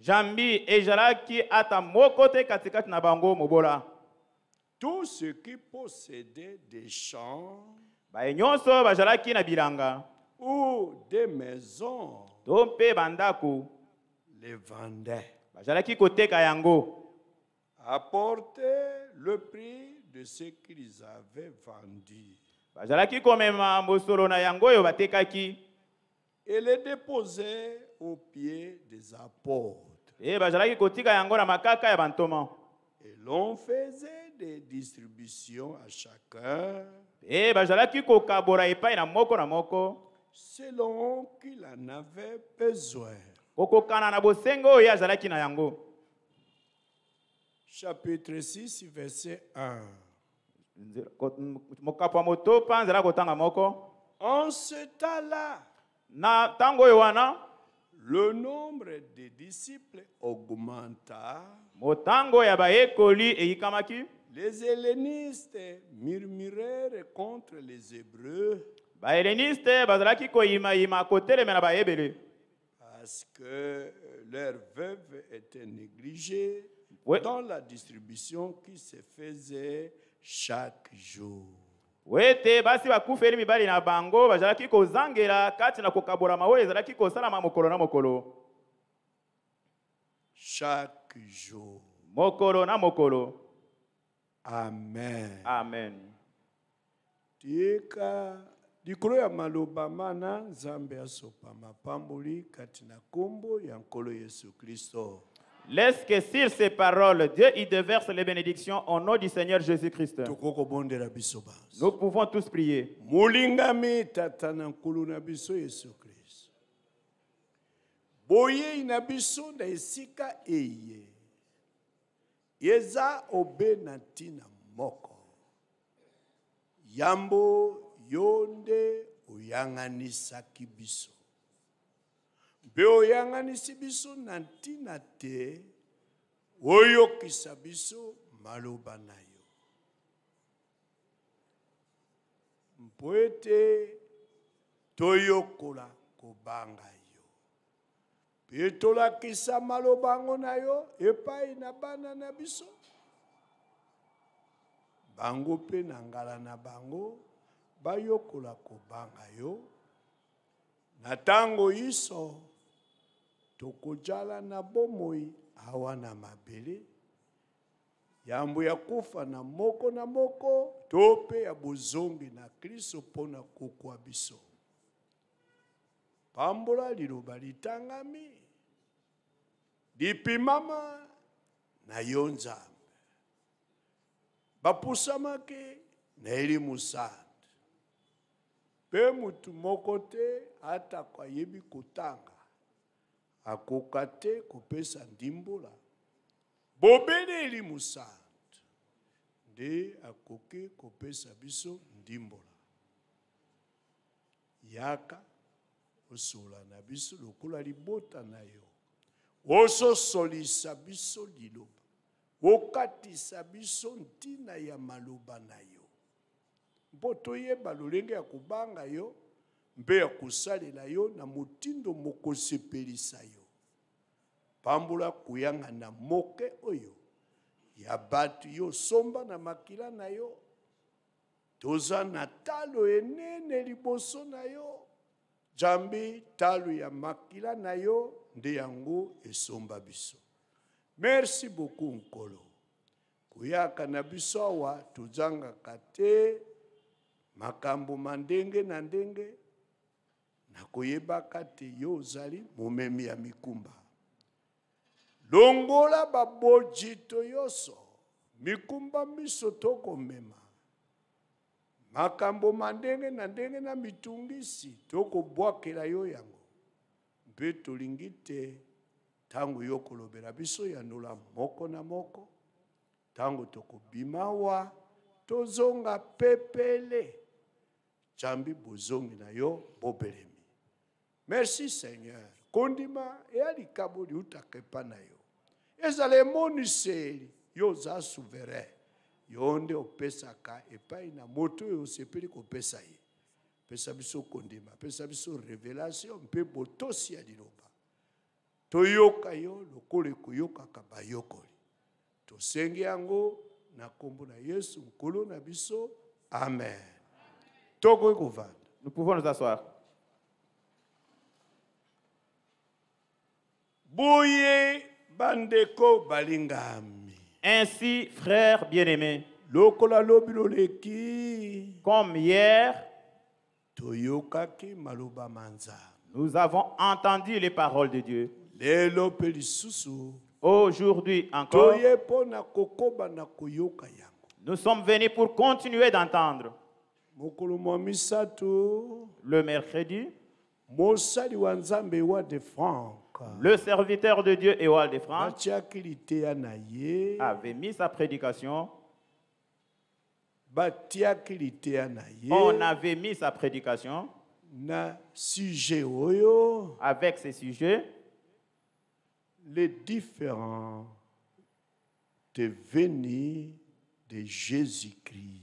jambi ezalaki ata moko te katikati na bango mobola tout ce qui possédait des champs baye nyonso bazalaki na bilanga ou des maisons to mpe bandako les vendait bazalaki koteka yango apporter le prix de ce qu'ils avaient vendu bazalaki komema mosolo na yango yo batekaki et les déposer au pied des apôtres e bazalaki kotika yango na makaka ya bantoma et l'on faisait des distributions à chacun e bazalaki kokabora epai na moko na moko selon qu'il en avait besoin kokokana na bosengo oyo azalaki na yango chapitre 6 verset 1 mokapo ya motopa nzela kotanga moko en ce temps-là na ntango oyo wana le nombre des disciples augmenta. les hellénistes murmurèrent contre les hébreux parce que leurs veuves étaient négligées dans la distribution qui se faisait chaque jour we ete basi bakufeli mibali na bango bazalaki kozangela kati na kokabolama oyo ezalaki kosalama mokolo na mokolo chaque jour mokolo na mokolo amen amen tika likolo ya maloba mana nzambe asopama pamboli kati na nkombo ya nkolo yesu kristo Laisse que sur ces paroles, Dieu y déverse les bénédictions au nom du Seigneur Jésus-Christ. Nous pouvons tous prier. boyei na biso na esika eye Yeza obe na ntina moko yambo yonde uyanganisa kibiso. mpe oyanganisi biso na ntina te oyokisa biso maloba na yo mpo ete toyokola kobanga yo mpe tolakisa maloba yango na yo epai na bana na biso bango mpe na ngala na bango bayokola kobanga yo na ntango iso tokozala na bomoi awa na mabele yambo ya kufa na moko na moko to mpe ya bozongi na kristo mpo na kokwa biso pambola liloba litangami lipimama na yo nzambe bapusamaki na elimusanda mpe motu moko te atako ayebi kotanga akoka te kopesa ndimbola bobeleli mosantu nde akoki kopesa biso ndimbola yaka osola na biso lokola libota na yo ososolisa biso liloba okatisa biso ntina ya maloba na yo mpo toyeba lolenge ya kobanga yo mpe ya kosalela yo na motindo mokosepelisa yo pambola koyanga na moke oyo ya bato yo somba na makila na yo toza na talo enene liboso na yo jambi talo ya makila na yo nde yango esomba biso merci beaucoup nkolo koyaka na biso awa tozangaka te makambo mandenge na ndenge nakoyebaka te yo ozali momemi ya mikumba longola babojito nyonso mikumba miso tokomema makambo mandenge na ndenge na mitungisi tokobwakela yo yango mpe tolingi te ntango yo kolobela biso yanola moko na moko ntango tokobima wa tozonga pepele jambi bozongi na yo bobelemi merci seigneur kondima eya likabo liutaka epa na yo ezala emoniseli yo oza souverain yo nde opesaka epai na moto oyo osepeli kopesa ye pesa biso kondima pesa biso revelation mpe botosi ya liloba toyoka yo lokola ekoyokaka bayokoli tosenge yango na nkombo na yesu nkolo na biso amen tokoki kovanda nous pouvons nous asseoir boye bandeko balingami. Ainsi, frères bien-aimés, lokola lobi comme hier, toyokaki maloba manza. Nous avons entendu les paroles de Dieu. Lelo pe Aujourd'hui encore, toye mpo na kokoba koyoka yango. nous sommes venus pour continuer d'entendre. Mokolo mwa Le mercredi, mosali wa wa de le serviteur de Dieu Ewald de France avait mis sa prédication. On avait mis sa prédication avec ses sujets les différents devenus de Jésus-Christ.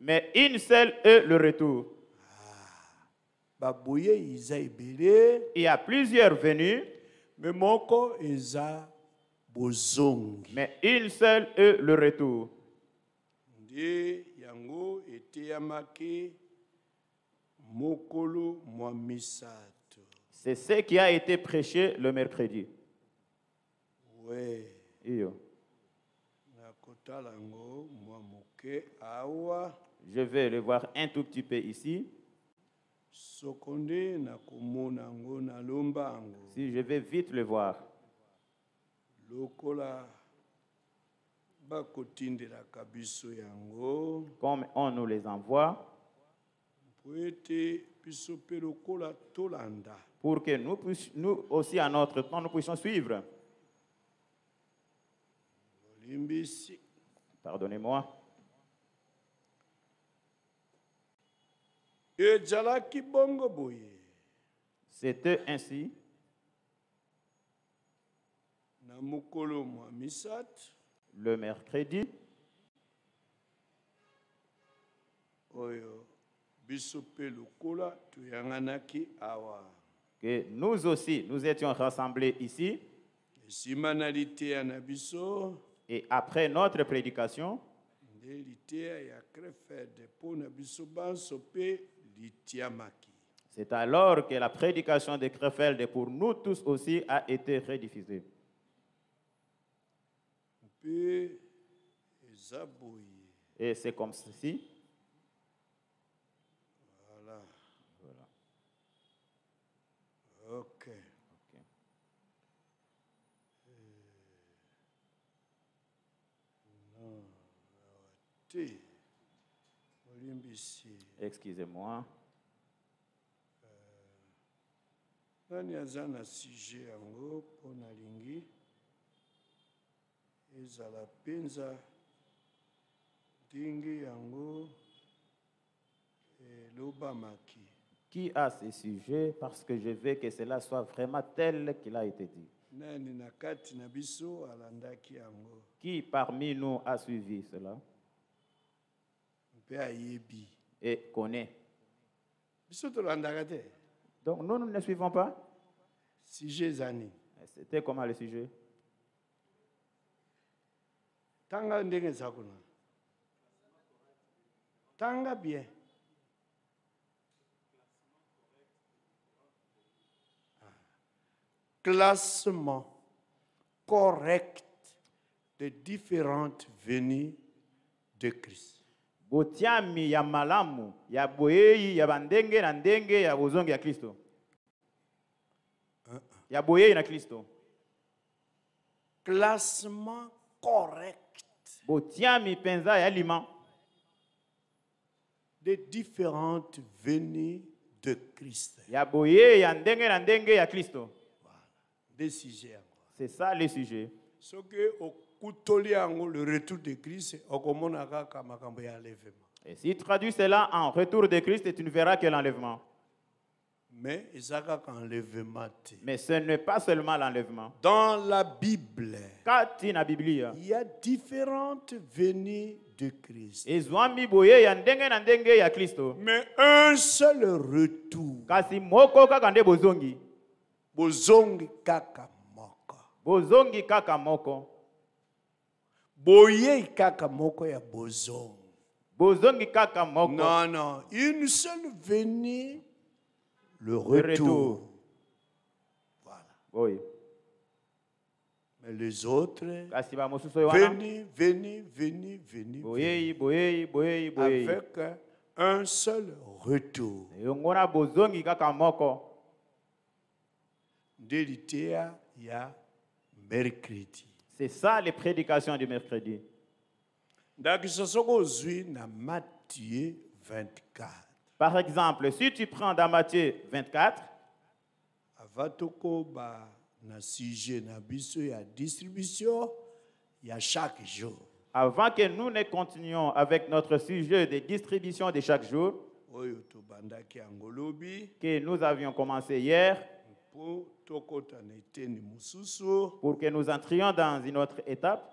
Mais une seule eut le retour. Ah. Babouye, Isaïbé. Il y a plusieurs venus. Mais moko corps, Isa. Bouzong. Mais une seule eut le retour. Dé, Yango, était Yamake. Mokolo, moi, C'est ce qui a été prêché le mercredi. Oui. iyo. Nakota, Lango, Awa. Je vais le voir un tout petit peu ici. Si je vais vite le voir. Comme on nous les envoie. Pour que nous, puissions, nous aussi, à notre temps, nous puissions suivre. Pardonnez-moi. Ejala ki bongo boi. C'était ainsi. Namukolo misat le mercredi. Oyo bisu pelokola tu yanganaki awa. Que nous aussi nous étions rassemblés ici. Simanalite ana biso et après notre prédication, c'est alors que la prédication de Krefeld pour nous tous aussi a été rediffusée. Et c'est comme ceci. Voilà. voilà. Ok. Euh, Excusez-moi. Euh, nani na sujet yango mpo nalingi ezala yangu ndenge yango elobamaki qui a ce sujet parce que je veux que cela soit vraiment tel qu'il a été dit nani na kati na biso alandaki yango qui parmi nous a suivi cela mpe ayebi et connaît. Donc nous, nous ne suivons pas. Sujet Zani. Eh, c'était comment le sujet Tanga Tanga bien. Ah. Classement correct des différentes venues de Christ botiami ya malamu ya boyei ya bandenge na ndenge ya bozongi ya Kristo, uh-uh. ya boyei na Kristo. Classement correct botiami mpenza ya lima des différentes venues de Christ. ya yandenge ya ndenge na ndenge ya Kristo. Voilà. C'est ça le sujet. que au le retour de Christ, Et si tu traduis cela en retour de Christ, tu ne verras que l'enlèvement. Mais ce n'est pas seulement l'enlèvement. Dans la Bible, il y a différentes venues de Christ. Mais un seul retour boyei kaka moko ya bozongo bozongi e kaka moko non non une seule venue le retour, le retour. voilà oui mais les autres kasi venu, venu, venu. veni veni veni veni avec un seul retour eyongona bozongi e kaka moko nde ya mercredi c'est ça les prédications du mercredi. Par exemple, si tu prends dans Matthieu 24, Avant que nous ne continuions avec notre sujet de distribution de chaque jour, que nous avions commencé hier, pour que nous entrions dans une autre étape.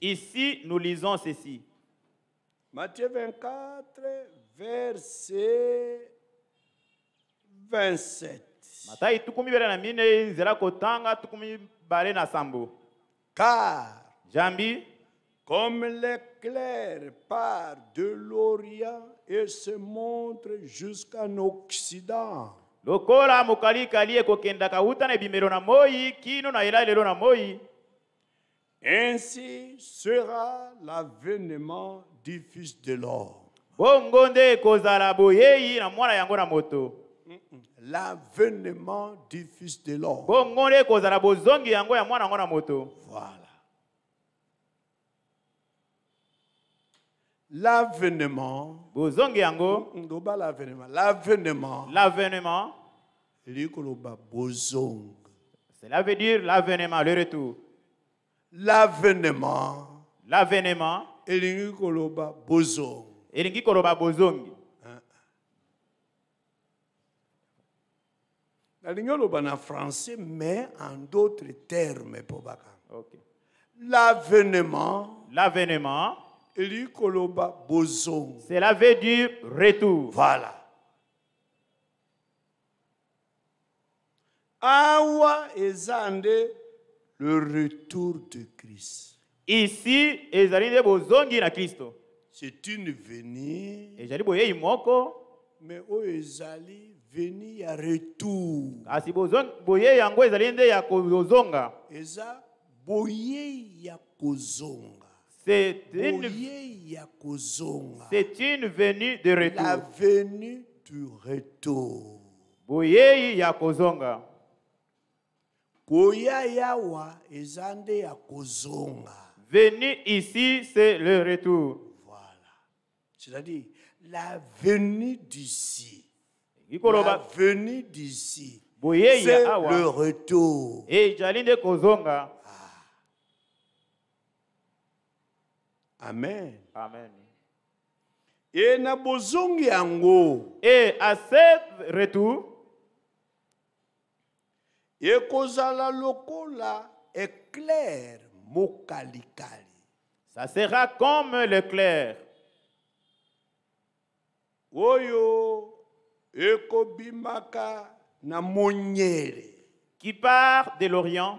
Ici, nous lisons ceci. Matthieu 24, verset 27. Car, comme l'éclair part de l'Orient, et se montre jusqu'en Occident. lokola mokali kali ekokendaka wuta na ebimelo na moi kino na ela na moi ainsi sera l'avènement du fils de lor bongo nde ekozala boyei na mwana yango na moto l'avènement du fils de lor bongo nde ekozala bozongi yango ya mwana yango na moto voilà l'avènement Bozongiango. yango ndobala l'avènement l'avènement likoloba bozong cela veut dire l'avènement le retour l'avènement l'avènement elingi bozong elingi koloba bozongi hein, nalingi hein. na français mais en d'autres termes mpo Ok. okay. l'avènement l'avènement Likoloba bozong Cela veut dire retour. Voilà. Awa ezande le retour de Christ. Ici, ezali nde bozongi na Christo. C'est une venue. Ezali boye imoko. Mais o oh, ezali venu ya retour. Asi bozongi boye yango ezali nde ya kozonga. Eza boye ya kozonga. C'est une, venue de retour. La venue du retour. Boyei Yakozonga. ici, c'est le retour. Voilà. C'est-à-dire la venue d'ici. La venue d'ici. C'est le retour. Et eh, Kozonga. amen amen Et na bozongi yango et à ce retour Kozala lokola éclair mukalikali. ça sera comme l'éclair oyo ekobimaka na monyere qui part de l'orient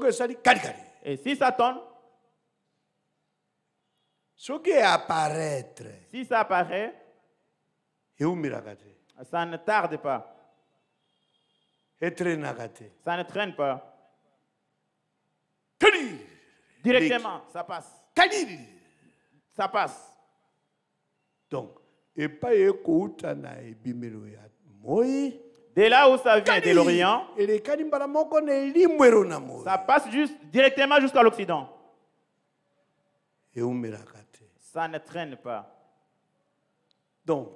que ça dit, Et si ça tombe, ce qui est apparaître, si ça apparaît, ça ne tarde pas. Et Ça ne traîne pas. Directement, ça passe. Ça passe. Donc, et pas écoute, moi, de là où ça vient, de l'Orient, ça passe juste, directement jusqu'à l'Occident. Ça ne traîne pas. Donc,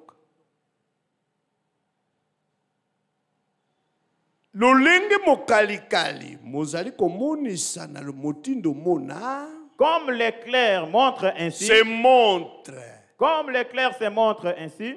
motindo mona comme l'éclair montre ainsi se montre comme l'éclair se montre ainsi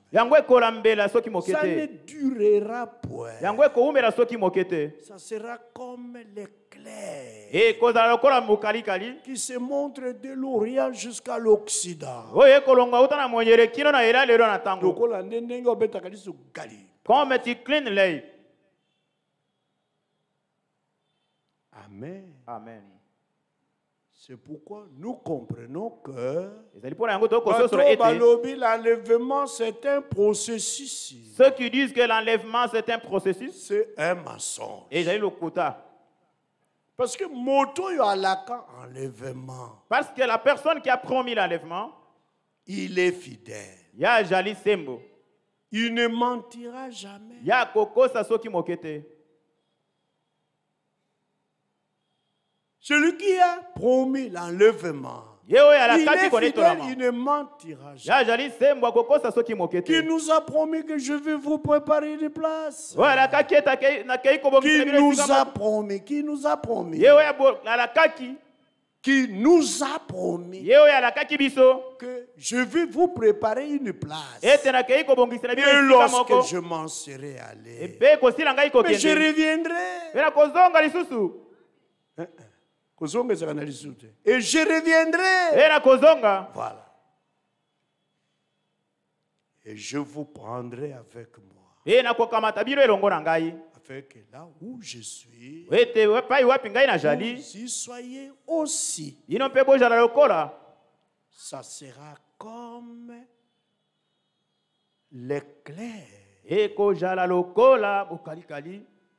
yango ekola soki moke ça ne durera point yango ekoumela soki moke ça sera comme l'éclair ekozala eh, lokola mokalikali qui se montre de l'orient jusqu'à l'occident oyo ekolongwa uta na monyele kino na ela lelo na ntango lokola nde ndenge obetaka liso gali comme tu clean lei amen amen c'est pourquoi nous comprenons que l'enlèvement, c'est un processus. Ceux qui disent que l'enlèvement, c'est un processus, c'est un mensonge. Et Parce que moto enlèvement. Parce que la personne qui a promis l'enlèvement, il est fidèle. Ya Jali Il ne mentira jamais. Ya Koko qui Mokete. Celui qui a promis l'enlèvement, il est fidèle, il ne mentira jamais. Qui nous a promis que je vais vous préparer une place Qui nous a promis, qui nous a promis. Qui nous a promis que je vais vous préparer une place. Et lorsque je m'en serai allé, mais je reviendrai kuzongezeka nalizute et je reviendrai era kozonga voilà et je vous prendrai avec moi e nakokamata bino elongo ngai avec là où je suis ete epai wapi ngai jali si soyez aussi bino mpe bozala lokola ça sera comme l'éclair ekozala lokola bokalikali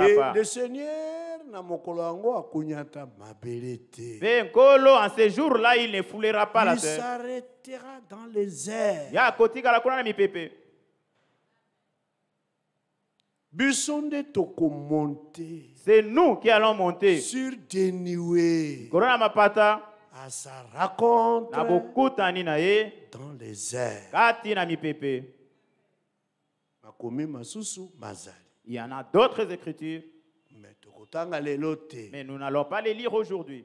Et le Seigneur na mokolo yango akunyata ta te. Ben Nkolo, en ce jour-là, il ne foulera pas la Il s'arrêtera dans les airs. Ya kotikala kuna na mipepe. de nde tokomonte C'est nous qui allons monter. sur des nuées Corona mapata à ah, sa na rencontre bokutani na ye dans les airs. kati na mipepe. ma masusu mazali. Il y en a d'autres écritures. Mais nous n'allons pas les lire aujourd'hui.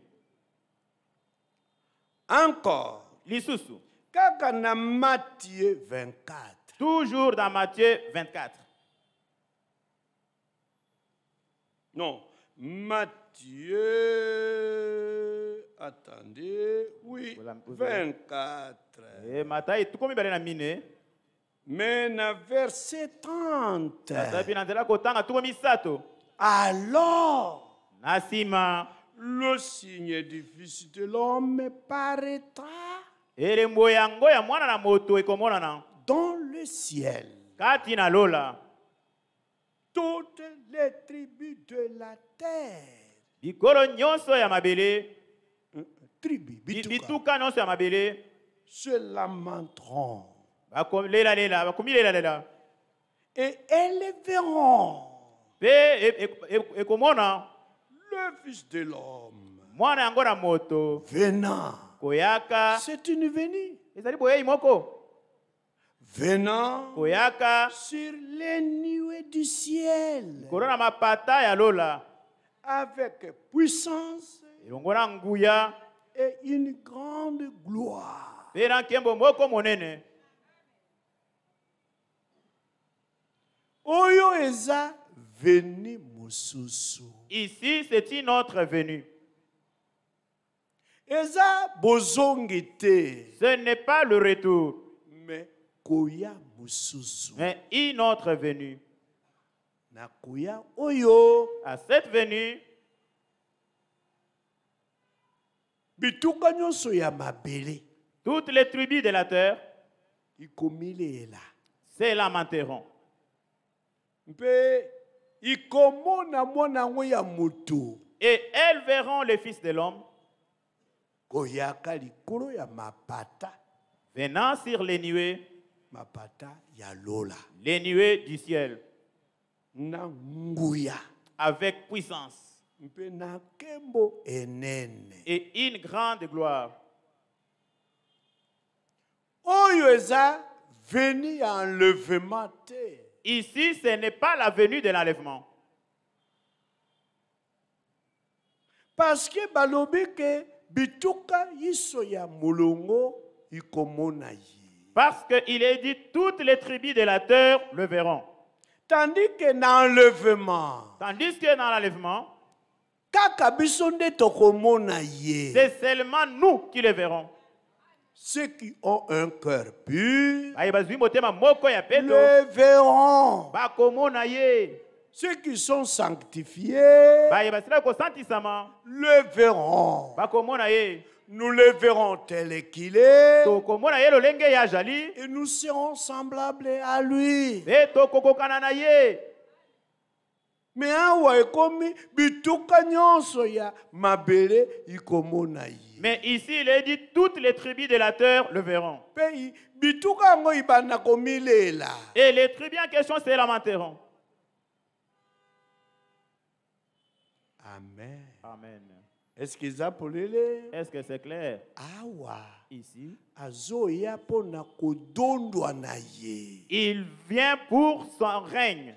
Encore. L'Isusu. Matthieu 24. Toujours dans Matthieu 24. Non, Matthieu. Attendez, oui, 24. Et eh, Matthieu, tout comme il y a Men vers 30. La Bible indique autant à tout le monde. Alors, Nacima, le signe du fils de l'homme paraîtra. Et le moyens goya moi la moto ekomona comme dans le ciel. quas Toutes les tribus de la terre. Il connaît Nyonso Yamabélé. Tribu. Il dit tout cas non c'est Yamabélé lela lela bakomi lela lela et elles verront ekomona e, e, e le fils de l'homme mwana yango moto venant koyaka c'est une venue ezali boyei moko venant koyaka sur les nuées du ciel likolo na mapata ya lola avec puissance elongo na nguya et une grande gloire mpe na moko monene Oyo eza venu mususu. Ici, c'est une autre venue. Eza bozongité. Ce n'est pas le retour. Mais koya mususu. Mais une autre venue. Na koya oyo. À cette venue. Bituka ya mabele. Toutes les tribus de la terre. Ikomilela. C'est lamenteront mpe ikomo mwana yango ya motu et elles verront le fils de l'homme koyaka likuru ya mapata venant sur les nuées mapata ya lola les nuées du ciel na nguya avec puissance na enene et une grande gloire oyo eza veni ya enlevement Ici, ce n'est pas la venue de l'enlèvement. Parce que bituka Parce qu'il est dit toutes les tribus de la terre le verront. Tandis que dans l'enlèvement. Tandis que dans l'enlèvement. C'est seulement nous qui le verrons. Ceux qui ont un cœur pur le verront. Ceux qui sont sanctifiés le verront. Nous le verrons tel qu'il est. Et nous serons semblables à lui me awa ekomi bituka nyonso ya mabele ikomona ye mais ici il est dit toutes les tribus de la terre le verront mpe bituka yango ibanda komilela et les tribus en question se lamenteront amen amen est-ce qu'ils apolele est-ce que c'est clair awa ici azoya mpo na kodondwa na ye il vient pour son règne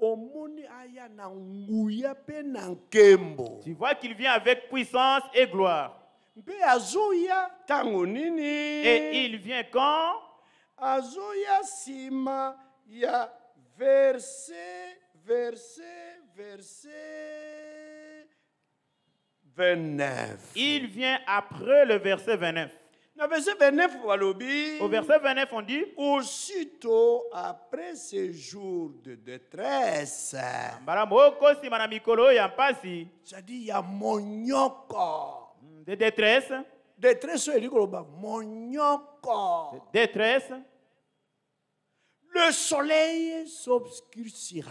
tu vois qu'il vient avec puissance et gloire. Et il vient quand verset, verset, verset 29. Il vient après le verset 29. Au verset 29, Walobi, Au verset 29, on dit Aussitôt après ces jours de détresse, ça dit il y a monyoko. Hmm, de détresse. Détresse, il dit monyoko. De détresse. Le soleil s'obscurcira.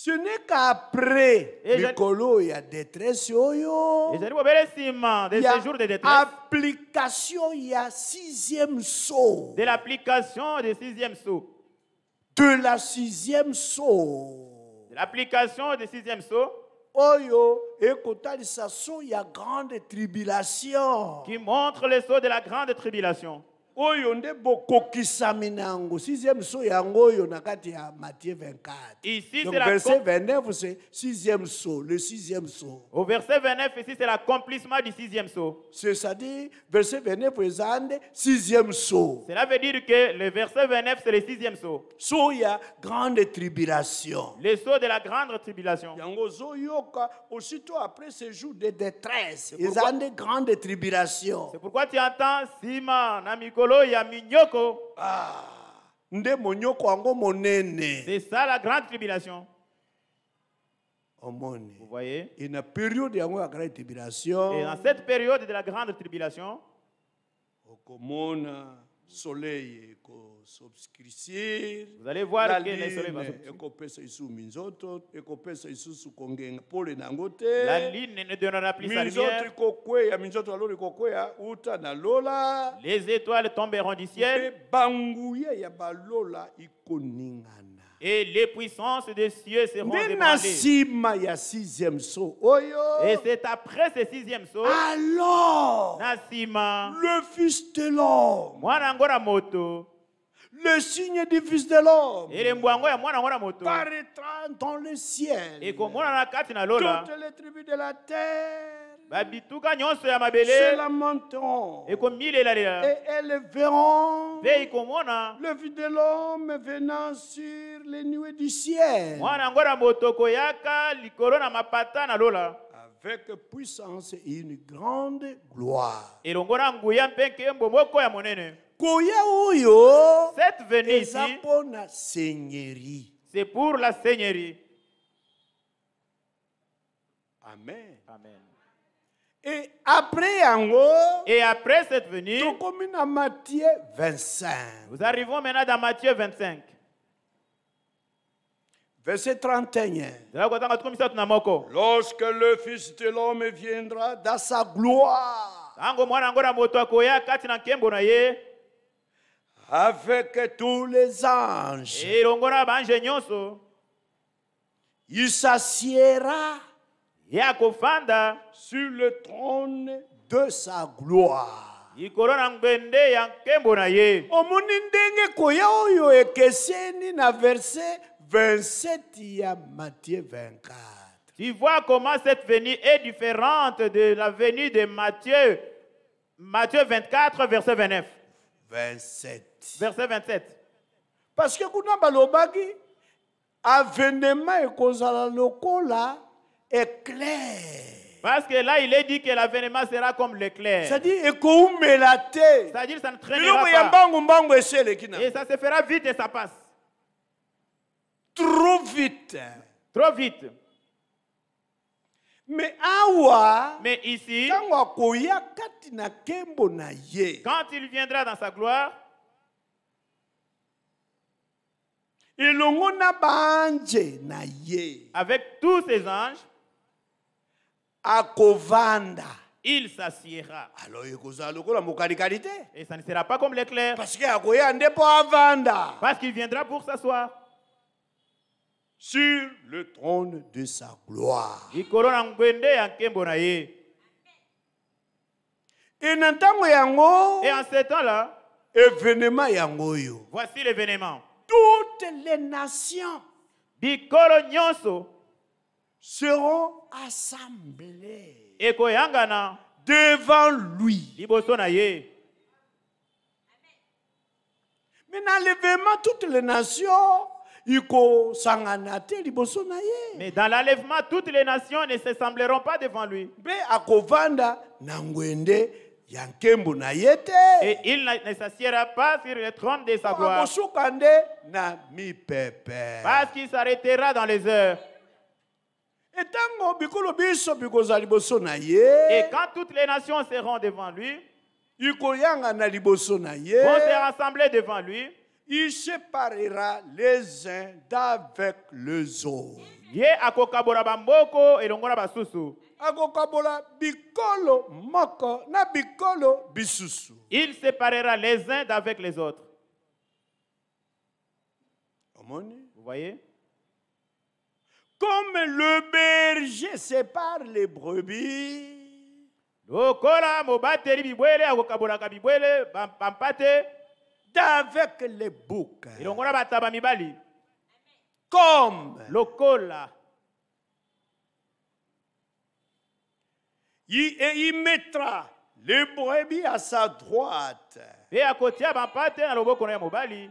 Ce n'est qu'après mikolo il y a détresse, il y de ce jour de a sixième saut de l'application de sixième saut de la sixième saut de l'application de sixième oh, saut oyo il y a grande tribulation qui montre le saut de la grande tribulation oyo verset 29 c'est sixième saut le sixième so au verset 29 ici c'est l'accomplissement du sixième saut c'est-à-dire verset 29 le 6 sixième saut cela veut dire que le verset 29 c'est le sixième saut so ya grande tribulation le saut de la grande tribulation yango aussitôt après ce jour de détresse grande tribulation c'est pourquoi tu entends simon na likolo ya minyoko ah, nde monyoko yango c'est ça la grande tribulation vous voyez et na période de la grande tribulation et dans cette période de la grande tribulation okomona soleil ekosobscurcir la lune ekopesa lisusu minzoto ekopesa lisusu kongenga pole na yango teminzoto ekokweya minzoto ya lolo ekokweya uta na lola les étoiles tomberont du ciel mpe banguya ya balola ikoningana et les puissances des cieux seront déballées. Oh, Et c'est après ce sixième saut. Alors, le fils de l'homme, le signe du fils de l'homme, paraîtra dans le ciel. Et toutes les tribus de la terre. Bah, se lamenteront et éleveront le vide de l'homme venant sur les nuées du ciel avec puissance et une grande gloire. Cette venue ici seigneurie c'est pour la seigneurie amen, amen. Et après et après cette venue, Matthieu 25. Nous arrivons maintenant dans Matthieu 25. Verset 31. Lorsque le Fils de l'homme viendra dans sa gloire, avec tous les anges, il s'assiera yakofanda sur le trône de sa gloire likolo na ngwende ya nkembo na ye omoni ndenge koya oyo ekeseni na verset 27 ya matthieu 24 tu vois comment cette venue est différente de la venue de matthieu matthieu 24 verset 29 27 verset 27 parce que kuna balobaki avenema ekozala lokola éclair. Parce que là, il est dit que l'avènement sera comme l'éclair. C'est-à-dire, C'est-à-dire, ça ne traînera pas. Et ça se fera vite et ça passe. Trop vite. Trop vite. Mais awa, mais ici, quand il viendra dans sa gloire, avec tous ses anges, à Covanda, il s'assiéra. alors il ikoza lokola mokali kalite et ça ne sera pas comme l'éclair parce que akoya nde po avanda parce qu'il viendra pour s'asseoir sur le trône de sa gloire ikolo na ngwende ya na ye et na ntango yango et en cet temps-là événement yango oyo voici l'événement toutes les nations bikolo nyonso seront assemblés devant lui. toutes les nations, mais dans l'enlèvement, toutes les nations ne s'assembleront pas devant lui. Et il ne s'assiera pas sur le trône de sa gloire. Parce qu'il s'arrêtera dans les heures. Et quand toutes les nations seront devant lui, vont se rassembler devant lui, il séparera les uns d'avec les autres. il séparera les uns d'avec les autres vous voyez comme le berger sépare les brebis. Okola mobateri bibwele akokabolaka bibwele bampate d'avec les boucs. Ilongola bataba mibali. Comme lokola. Il et il mettra les brebis à sa droite. Et à côté bampate na loboko na mobali.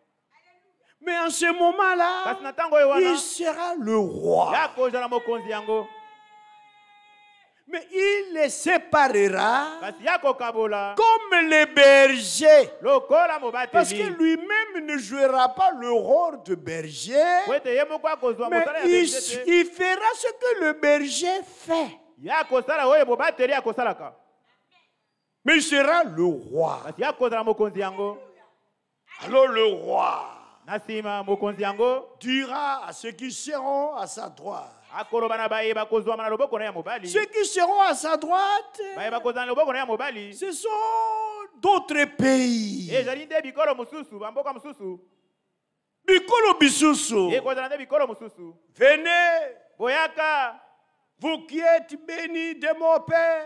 Mais en ce moment-là, il sera le roi. Mais il les séparera comme les bergers. Parce que lui-même ne jouera pas le rôle de berger. Mais il, il fera ce que le berger fait. Mais il sera le roi. Alors le roi dira à ceux qui seront à sa droite. Ceux qui seront à sa droite, ce sont d'autres pays. Eh, eh, Venez. Vous qui êtes bénis de mon Père.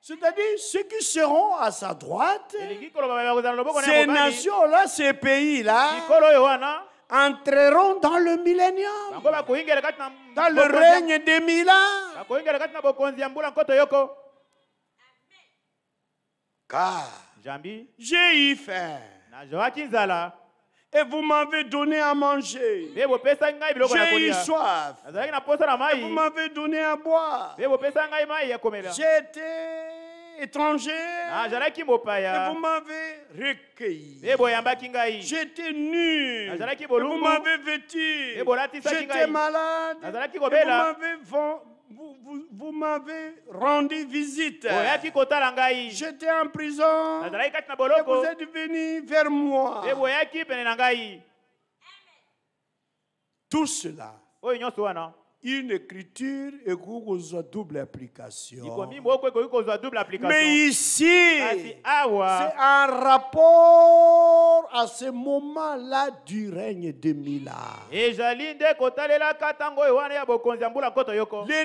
C'est-à-dire, ceux qui seront à sa droite, ces nations-là, ces pays-là, entreront dans le millénium, dans le règne des mille ans. Car j'ai eu faim. Et vous m'avez donné à manger. J'ai eu soif. Et vous m'avez donné à boire. J'étais ah, et vous m'avez recueilli. Eh, J'étais nu ah, vous m'avez vêtu. J'étais malade vous m'avez vous m'avez rendu visite. Oh, J'étais en prison ah, et vous êtes venu vers moi. Eh, Tout cela une écriture et double application. Mais ici, ah, ah, c'est un rapport à ce moment-là du règne de Mila. Les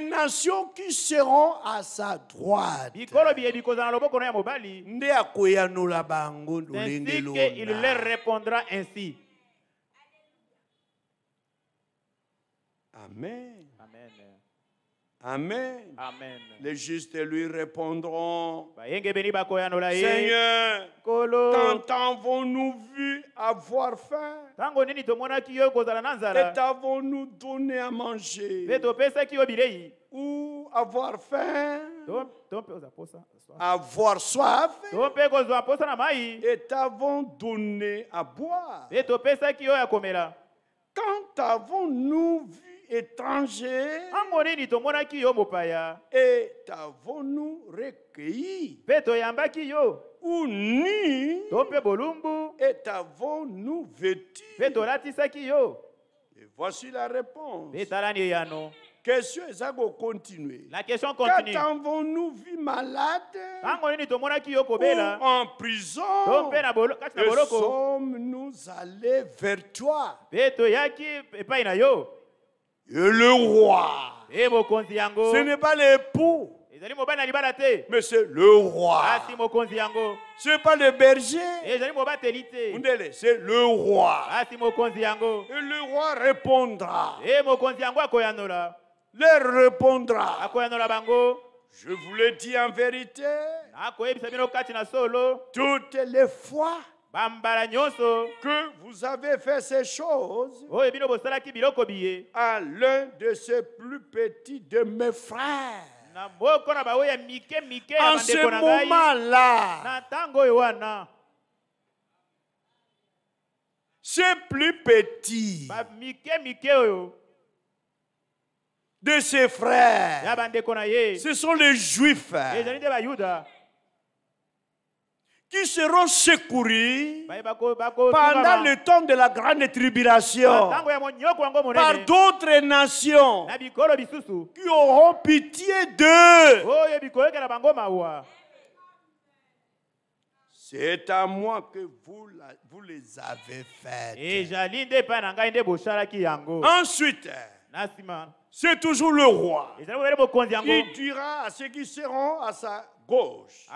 nations qui seront à sa droite. Il leur répondra ainsi. Amen. Amen. Les justes lui répondront Seigneur, quand avons-nous vu avoir faim Et avons-nous donné à manger Ou avoir faim avoir soif et t'avons donné à boire. Quand avons-nous vu étranger angolini ah, tomonaki yo mopaya et t'avons-nous recueilli mpe toyambaki yo uni to bolumbu et t'avons-nous vêtu mpe tolatisaki yo et voici la réponse mpe talani eyano question eza kocontinue la question continue quand avons-nous vu malade ah, ntango nini tomonaki yo kobela en prison to mpe na kati na boloko sommes-nous allés vers toi mpe toyaki epai yo le roi. Ce n'est pas l'époux. Mais c'est le roi. Ah, Ce n'est pas le berger. C'est le roi. Ah, Et le roi répondra. Eh, le répondra. Je vous le dis en vérité. Toutes les fois que vous avez fait ces choses à l'un de ces plus petits de mes frères. En ce moment-là, ce plus petit de ses frères, ce sont les juifs qui seront secourus bah, bah, bah, pendant le temps de la grande tribulation par d'autres nations qui auront pitié d'eux. Oh, c'est à moi que vous, vous les avez faites. Eh, Ensuite, c'est toujours le roi qui dira à ceux qui seront à sa gauche.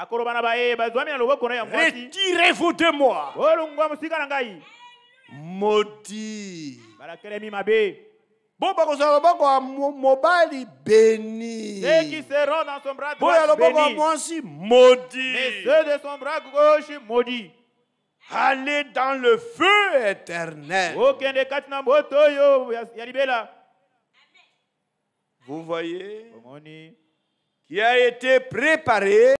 Retirez-vous de moi. Oh, maudit. Bah, mobali béni. Ceux qui seront dans son bras droit bénis. Mais ceux de son bras gauche maudits. Allez dans le feu éternel. Oh, vous voyez qui a été préparé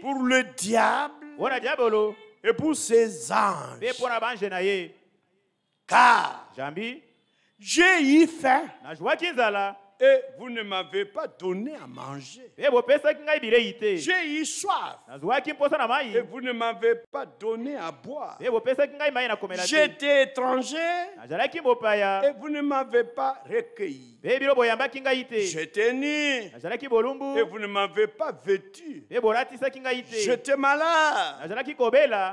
pour le diable et pour ses anges. Car j'ai eu faim et vous ne m'avez pas donné à manger. J'ai eu soif. Et vous ne m'avez pas donné à boire. J'étais étranger. Et vous ne m'avez pas recueilli. J'étais nu. Et vous ne m'avez pas vêtu. J'étais malade.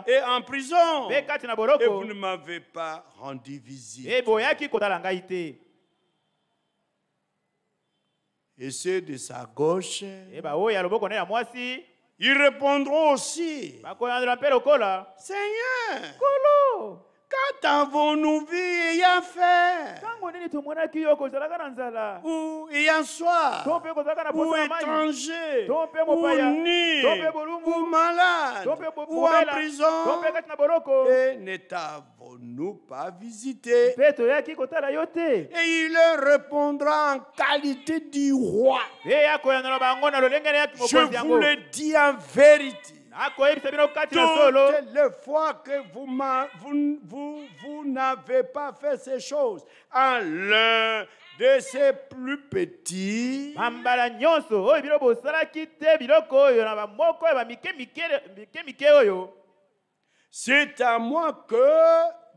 Et en prison. Et vous ne m'avez pas rendu visite. Et c'est de sa gauche. Eh bah ben, oh, oui, y a le mot qu'on Ils répondront aussi. Bah quand on les appelle au col, hein. Seigneur, colo avons nous vu ayant fait ou ayant soir, ou étranger ou nu ou malade ou en prison et ne nous pas visité et il répondra en qualité du roi eh, je vous le dis en vérité toutes les fois que vous, vous, vous, n'avez pas fait ces choses à l'un de ces plus petits, c'est à moi que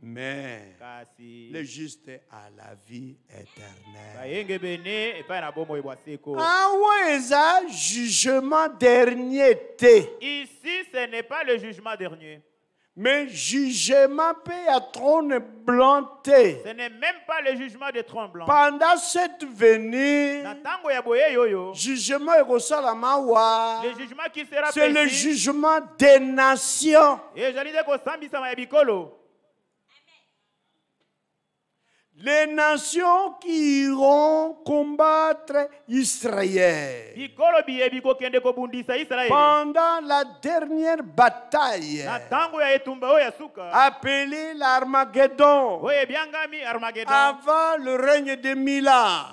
mais le juste à la vie éternelle. Ah ouais, ça, jugement dernier thé. Ici, ce n'est pas le jugement dernier. Mais jugement à trône blanc Ce n'est même pas le jugement de trônes blanc. Pendant cette venue, jugement Le jugement qui sera C'est le jugement des nations les nations qui iront combattre Israël pendant la dernière bataille appelée l'Armageddon avant le règne de Mila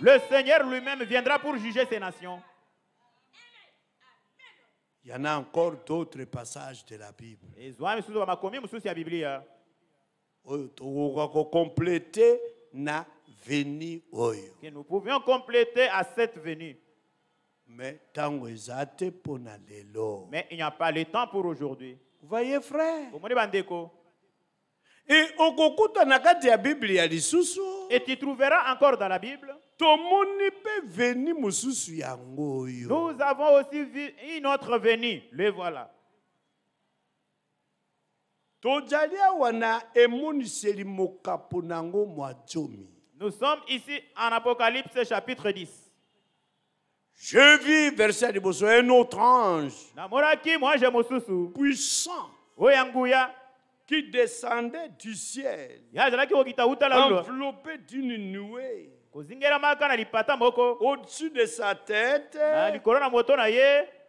le Seigneur lui-même viendra pour juger ces nations il y en a encore d'autres passages de la Bible. Compléter Que nous pouvions compléter à cette venue. Mais Mais il n'y a pas le temps pour aujourd'hui. Vous voyez frère. Et tu trouveras encore dans la Bible nous avons aussi vu une autre venue. Le voilà. Nous sommes ici en Apocalypse chapitre 10. Je vis, verset de Bosso, un autre ange. Puissant. Qui descendait du ciel. Enveloppé d'une nuée. Au-dessus de sa tête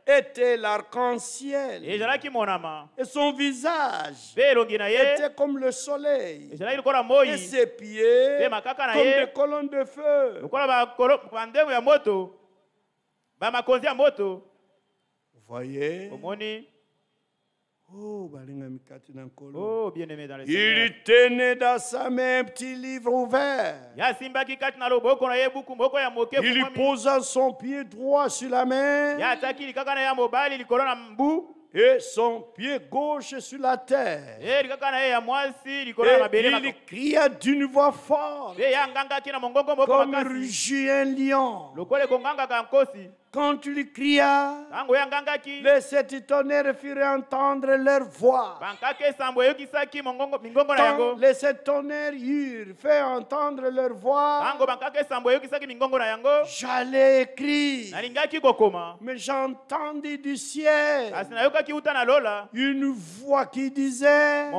était l'arc-en-ciel. Et son visage était comme le soleil. Et ses pieds comme des colonnes de feu. Vous voyez Oh, oh, bien-aimé dans Il tenait dans sa main un petit livre ouvert. Il posa son pied droit sur la main. Et son pied gauche sur la terre. Eh, Et il cria d'une voix forte. Eh, Comme rugit un lion. Quand tu lui laisse les sept tonnerres firent entendre leur voix. les sept tonnerres eurent entendre leur voix, j'allais écrire. Mais j'entendis du ciel une voix qui disait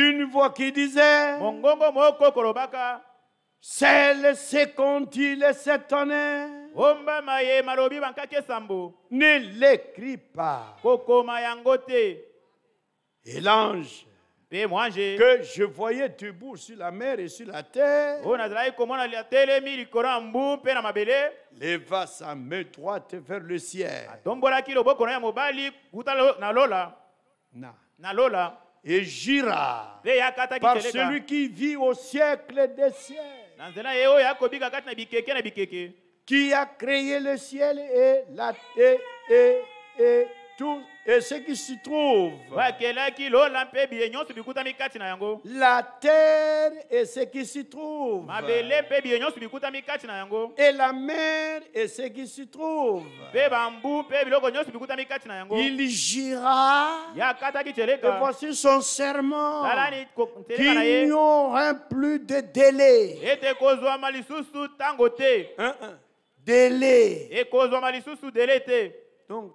Une voix qui disait C'est le est le septembre Ne l'écris pas. Et l'ange que je voyais debout sur la mer et sur la terre, leva sa main droite vers le ciel et jira par celui qui vit au siècle des siècles, qui a créé le ciel et, la, terre et tout et ce qui s'y trouve, la terre et ce qui s'y trouve, et la mer et ce qui s'y trouve, il gira, et voici son serment, qu'il n'y aura plus de délai. Délai. Donc,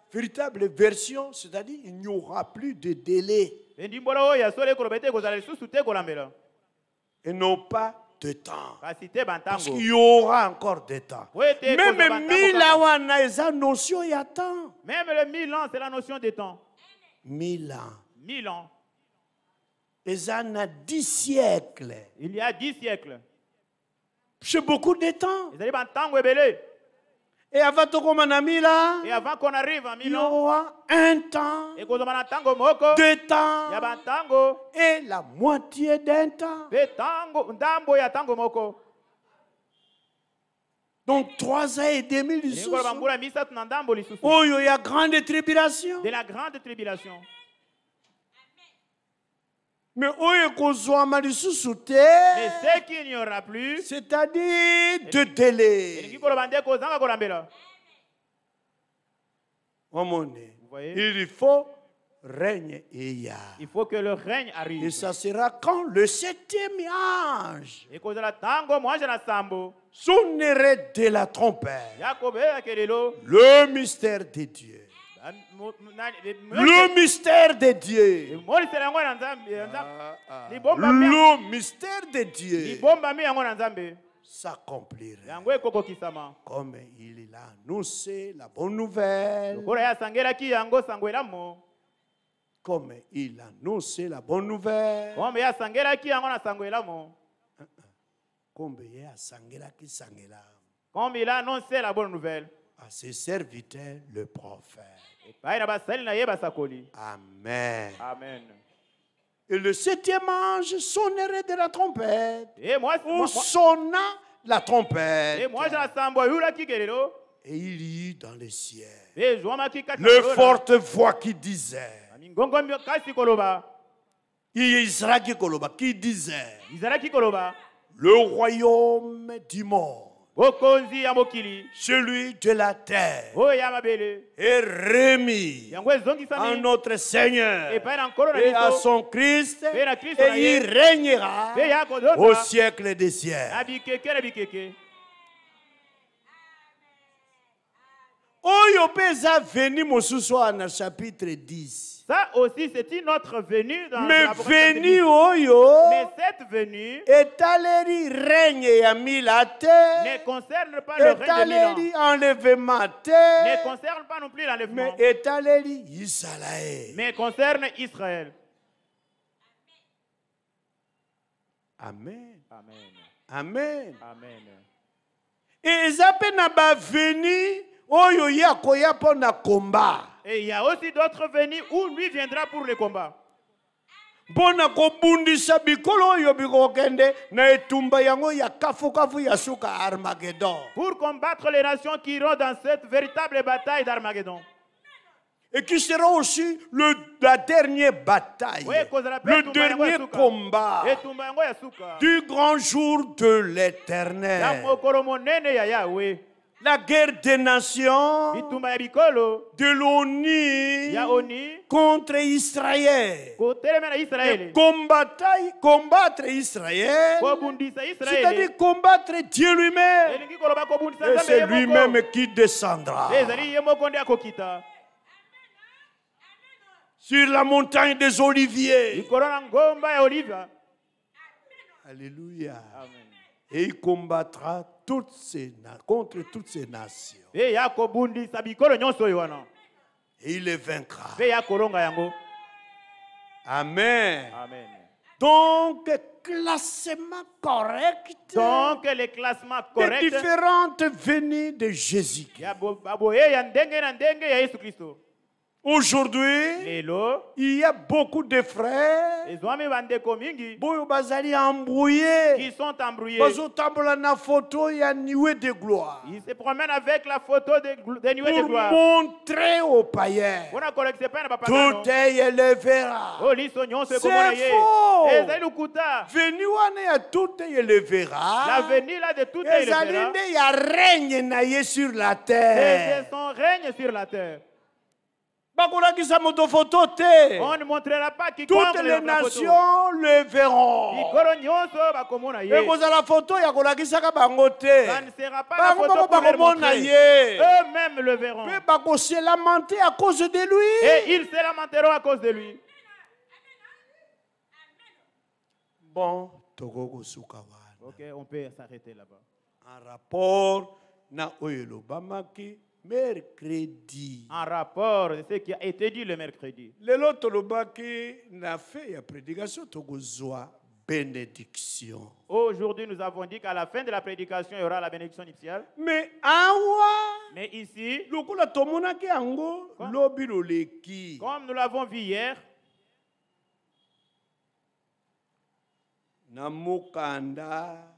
véritable version, c'est-à-dire il n'y aura plus de délai. Et non pas de temps. Parce qu'il y aura encore de temps. Même mille ans, notion temps. Même le mille ans, c'est la notion de temps. Mille ans. Mille ans. ça, a dix siècles. Il y a dix siècles. C'est beaucoup de temps. Et avant tokomana mila. Et avant qu'on arrive à Milan. Il y aura un temps. Et quand on a tango moko. Deux temps. Il y Yaba tango. Et la moitié d'un temps. Pe tango ndambo ya tango moko. Donc trois ans et demi oh, il y a grande tribulation. De la grande tribulation. Mais où ce qu'il n'y aura plus, c'est-à-dire de délai. Oh, il faut règne Il faut que le règne arrive. Et ça sera quand le septième ange Sonnerait de la trompette. Le mystère des dieux. Le mystère de Dieu. Eh, ah, ah. Le mystère de Dieu s'accomplirait. Comme il a annoncé la bonne nouvelle. Comme il a annoncé la bonne nouvelle. Comme il a annoncé la bonne nouvelle. À ses serviteurs, le prophète. Amen. Amen. Et le septième ange sonnerait de la trompette. Et moi, ou sonna la trompette. Et moi, et il y eut dans les ciel. Le forte voix qui disait. Qui disait. Le royaume du mort celui de la terre, est remis en notre Seigneur et à son Christ, et il régnera au hein. siècle des siècles. oyo Amen. eza veni dans chapitre 10 ça aussi, c'est une autre venue dans Mais la venue oyo. Oh, Mais cette venue. règne la terre Ne concerne pas le règne de enlèvement terre. Ne concerne pas non plus l'enlèvement. Mais Mais concerne Israël. Amen. Amen. Amen. Amen. Et ils appellent à baveni oyo ya pour combat. Et il y a aussi d'autres venus où lui viendra pour le combat. pour combattre les nations qui iront dans cette véritable bataille d'armageddon et qui sera aussi le, la dernière bataille, le dernier combat du grand jour de l'éternel la guerre des nations de l'ONU contre Israël. combattre, combattre Israël, c'est-à-dire combattre Dieu lui-même. Et c'est lui-même qui descendra. Eh, Sur la montagne des oliviers. Alléluia et il combattra contre toutes ces nations. Et il les vaincra. Amen. Donc, classement correct. Donc, le classement correct. Les différentes venues de Jésus. -Christ. Aujourd'hui, il y a beaucoup de frères qui sont embrouillés. Ils se promènent avec la photo de, de nuée de gloire. Pour montrer aux païens tout est élevé. C'est faux. Venu à tout est élevé. L'avenir de tout est eh, élevé. Il y a règne sur la eh, terre. Et son règne sur la terre. On ne montrera pas qui Toutes les nations le verront. Et vous la ekozala foto ya kolakisaka bango te bango moko bakomona ye mpe bakoselamente à cause de lui Et ils se lamenteront à cause de lui. Bon, Ok, on peut s'arrêter là-bas. En rapport na Bamaki mercredi. En rapport de ce qui a été dit le mercredi. qui na fait la prédication bénédiction Aujourd'hui, nous avons dit qu'à la fin de la prédication, il y aura la bénédiction initiale Mais Mais ici, comme nous l'avons vu hier, Namukanda.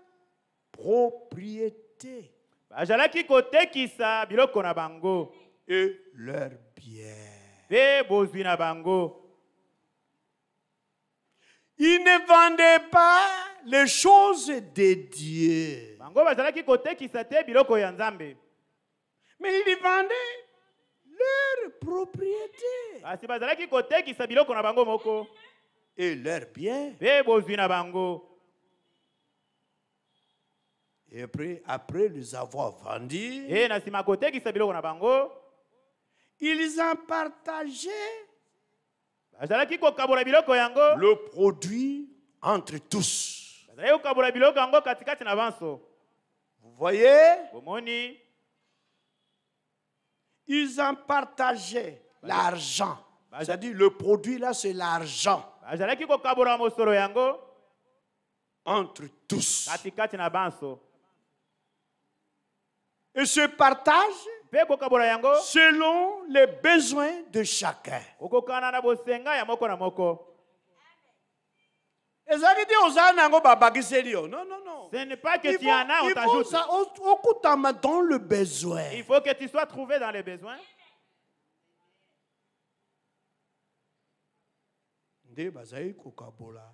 propriété. bazalaki ça biloko na bango et leurs biens. mpe na bango Ils ne vendaient pas les choses de Dieu. bango bazalaki ça te biloko ya nzambe Mais ils vendaient leur propriété kasi qui ça biloko na bango moko et leurs biens. mpe na bango et après les avoir vendus, ils ont partagé le produit entre tous. Vous voyez Ils ont partagé l'argent. C'est-à-dire, le produit là, c'est l'argent. Entre tous et se partagent selon les besoins de chacun. non non non ce n'est pas que tu en as on t'ajoute trouvé dans le besoin il faut que tu sois trouvé dans les besoins kokabola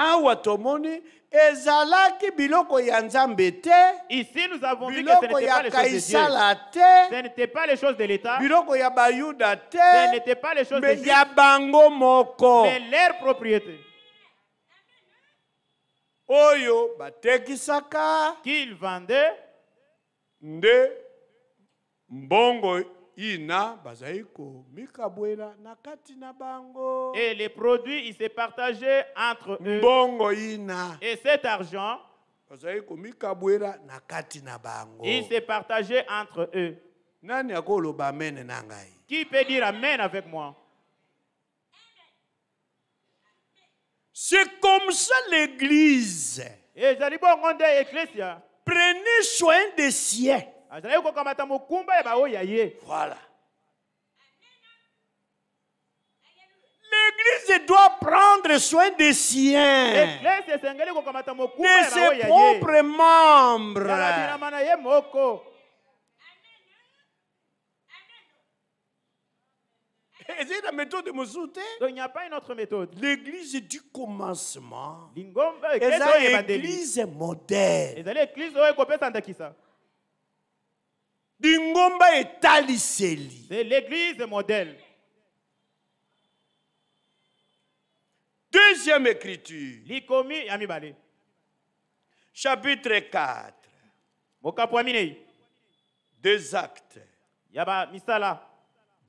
Awatomoni, tomoni ezalaki biloko ya nzambe ici nous avons vu que ce n'était pas les choses de ce n'était pas les choses de l'état biloko ya bayuda te ce n'était pas les choses mais ya bango moko mais leur propriété oyo batekisaka qu'il vendait nde mbongo ina bazaiko, mikabwela, bwela na kati na bango Et les produits, ils se partageaient entre eux. Bongo ina Et cet argent, bazaiko, mikabwela, bwela na kati na bango ils se partageait entre eux. nani akoloba mene na ngai Qui peut dire Amen avec moi c'est comme ça l'église Et Zalibon Ronde Ecclesia, prenez soin des siens voilà. L'Église doit prendre soin des siens, de ses propres membres. C'est la méthode de Moussoute. Donc il n'y a pas une autre méthode. L'église du commencement. L'église moderne et C'est l'église modèle. Deuxième écriture. Chapitre 4. Deux actes. Yaba misala.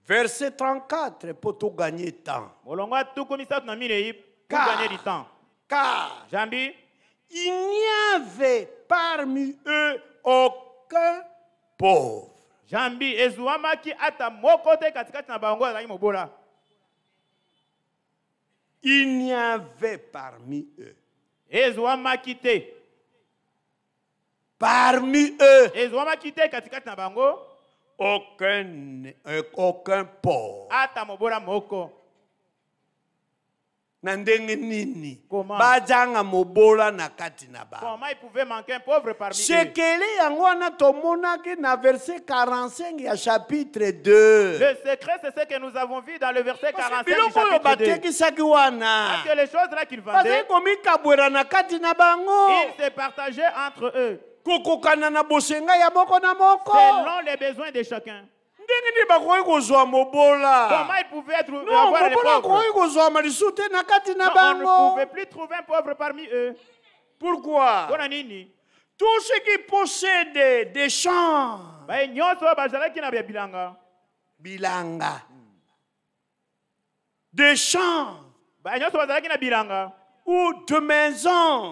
Verset 34 pour tout gagner temps. pour gagner du temps. Car, il n'y avait parmi eux aucun pauvre. jambi ezwamaki ata moko te katikati na bango azalaki mobola il n'y avait parmi eux ezwamaki te parmi eux ezwamaki te katikati na bango aucun, euh, aucun pauvre ata mobola moko Comment ils pouvaient manquer un pauvre parmi eux Le secret c'est ce que nous avons vu dans le verset 45 chapitre 2. Parce que les choses là qu'ils vendaient, ils se partageaient entre eux. Selon les besoins de chacun. Comment ils ne pouvait plus trouver un pauvre parmi eux. Pourquoi? Tous ceux qui possédaient des champs. Bah, bah, bilanga. Des champs. Bah, Ou de maisons.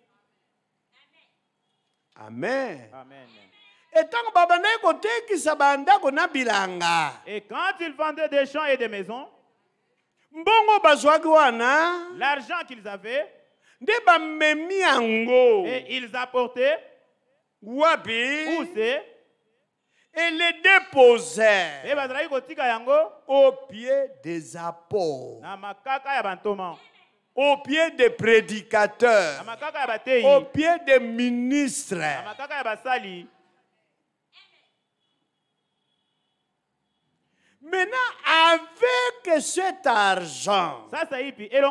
Amen. Et quand ils vendaient des champs et des maisons, l'argent qu'ils avaient, et ils apportaient, où et les déposaient au pied des apôtres au pied des prédicateurs, au pied des ministres. Maintenant, avec cet argent, et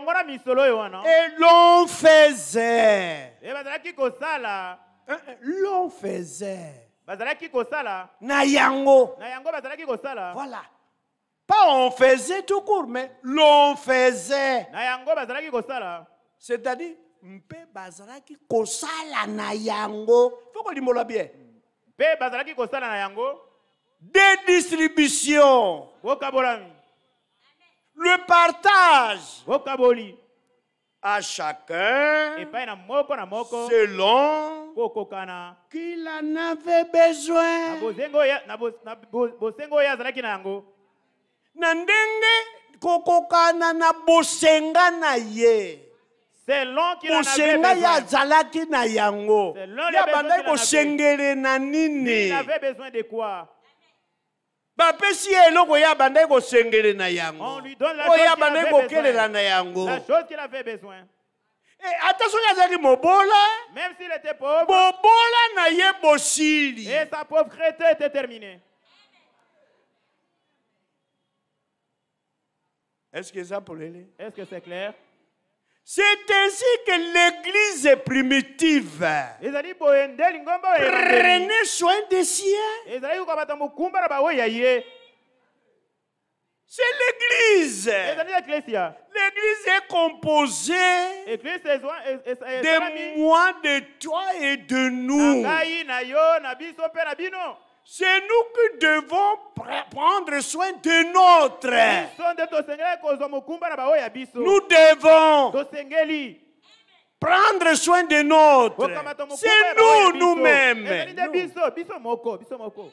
l'on faisait, eh, hein, hein, l'on faisait, voilà. Pas on faisait tout court, mais l'on faisait. C'est-à-dire, mpe bazalaki kosala na yango qu'on limola bien mpe bazalaki kosala na yango dédistribution bokabolami le partage bokaboli à chacun epai na moko na moko selon kokokana qu'il en avait besoin na na yango na ndenge kokokana na bosenga na ye bosenga ye azalaki na yango ye abandaki kosengele na nini bapesi ye eloko ye abandaki kosengele na yango oyo ye abandaki kokelela na yango e, ata soki azalaki mobola bobola na ye bosili Est-ce que c'est clair? C'est ainsi que l'église est primitive prenait soin des siens. C'est l'église. L'église est composée de moi, de toi et de nous. C'est nous qui devons prendre soin de notre. Nous devons prendre soin de notre. C'est nous nous-mêmes. nous mêmes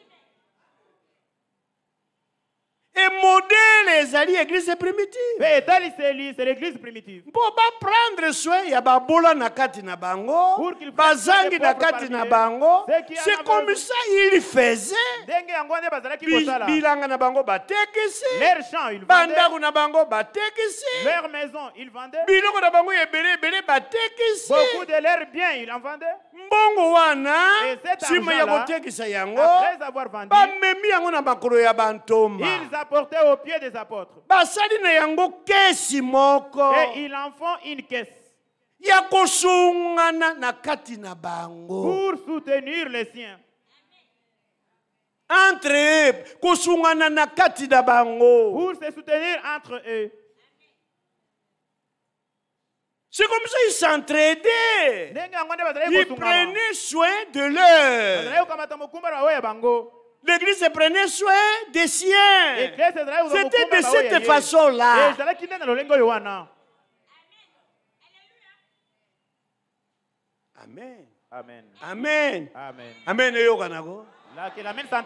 et modèle les alliés l'église primitive Et etaliseli c'est l'église primitive pas prendre soin ya babola na kati na bango bazangi na kati na bango c'est comme ça il faisait ndenge yango nde bazalaki kosala bilanga na bango batekisi na bango batekisi leur maison il vendait biloko na bango ebele ebele batekisi beaucoup de leur bien il en vendait mbongo wana nsima ya kotekisa yango bamemi yango na makolo ya bantoma basali na yango kesi moko ya kosungana na kati na siens. entre eux bango c'est comme ça qu'ils s'entraidaient. Ils prenaient soin de l'heure. L'Église prenait soin des siens. C'était de cette façon-là. Amen. Amen. Amen. Amen. Amen. Amen. Amen. Amen. Amen.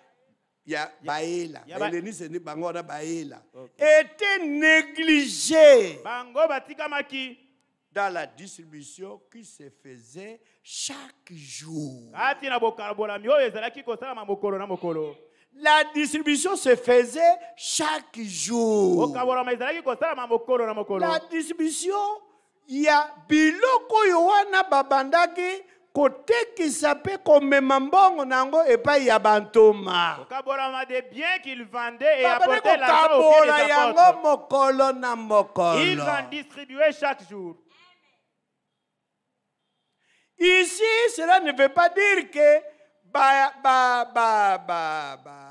ya baela bahelenisi ni bango wana baela était négligé bango batikamaki dans la distribution qui se faisait chaque jour kati na bokabolami oyo ezalaki kosalama mokolo na mokolo La distribution se faisait chaque jour. La distribution, il y a biloko yowana babandaki Côté qui s'appelle comme Mambongo Nango et pas Yabantoma. Ok, Kaboura, on a bien qu'ils vendaient et apportaient la chose. Ils en distribuait chaque jour. Ici, cela ne veut pas dire que ba ba ba ba ba.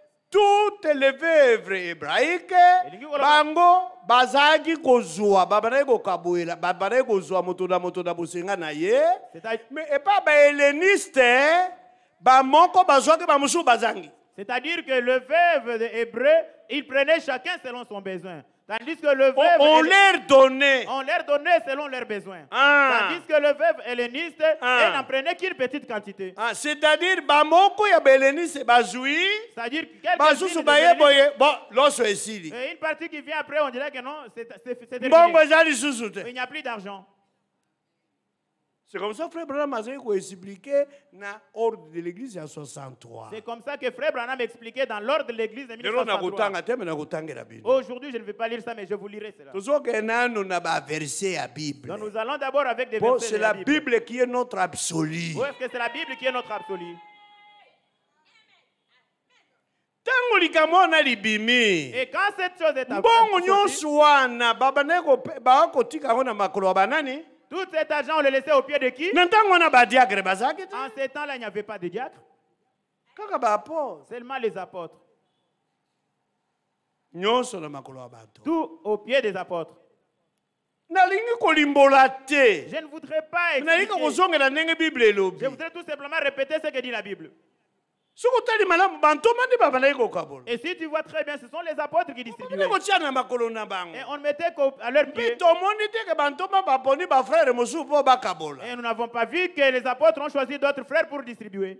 toutes les œuvres hébraïques bango Bazangi kozua, Babareko kabuila babanego kozua moto na moto na Et na ye mais bamoko bazwaki bamosusu bazangi c'est-à-dire que le veuve de hébreu il prenait chacun selon son besoin Tandis que le veuve on, on leur donnait. On leur donnait selon leurs besoins. Ah. Tandis que le veuve helléniste, ah. elle n'en prenait qu'une petite quantité. Ah. C'est-à-dire, bamoko ya helléniste bazoui. C'est-à-dire bazou subaye boye bon l'osso esili. Une partie qui vient après, on dirait que non, c'est c'est. Bon, bah, Il n'y a plus d'argent. C'est comme ça que Frère Branham a expliqué dans l'ordre de l'Église en 63. C'est comme ça que Frère Branham a expliqué dans l'ordre de l'Église en 1963. Aujourd'hui, je ne vais pas lire ça, mais je vous lirai cela. nous allons d'abord avec des versets. C'est la, Bible qui est notre absolu. Où oh, est-ce que c'est la Bible qui est notre absolu? ntango likambo wana libimi mbongo nyonso wana babandaki kotika yango na makolo ya banani tout cet argent, on le laissait au pied de qui bah, En ces temps-là, il n'y avait pas de diacre. Bah, seulement les apôtres. Tout au pied des apôtres. Je ne voudrais pas expliquer. Je voudrais tout simplement répéter ce que dit la Bible. Et si tu vois très bien, ce sont les apôtres qui distribuent. Et on ne mettait qu'à leur pied. Et nous n'avons pas vu que les apôtres ont choisi d'autres frères pour distribuer.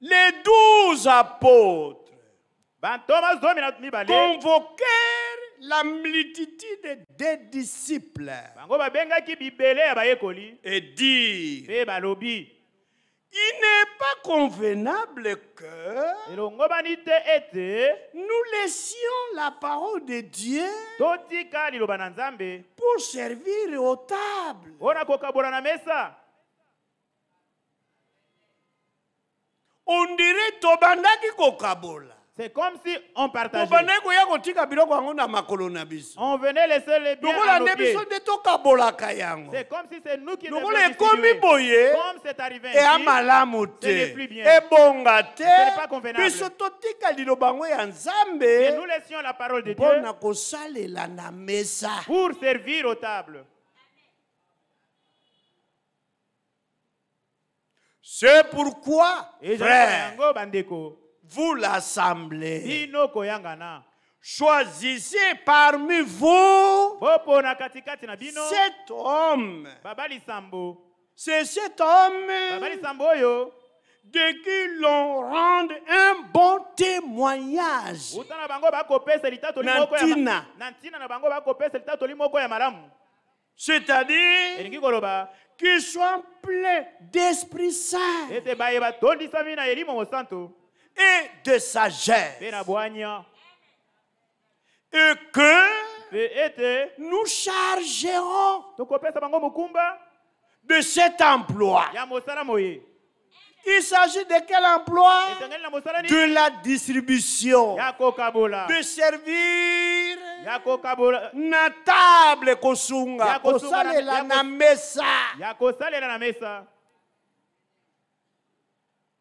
les douze apôtres ben, convoquèrent la multitude des disciples ben, et dirent eh, ben, il n'est pas convenable que nous laissions la parole de Dieu pour servir aux tables. On dirait C'est comme si on partageait. On venait laisser les biens à nos pieds. C'est comme si c'est nous qui nous distribuer. Comme c'est arrivé ici, ce n'est plus bien. Ce n'est pas convenable. Et nous laissions la parole de Dieu pour servir aux tables. C'est pourquoi, frère, vous l'assemblez. choisissez parmi vous cet homme. C'est cet homme de qui l'on rende un bon témoignage. C'est-à-dire, qui soit pleins d'Esprit Saint et de sagesse. Et que nous chargerons de cet emploi il s'agit de quel emploi De la distribution. De servir. Na table kosunga. la na mesa.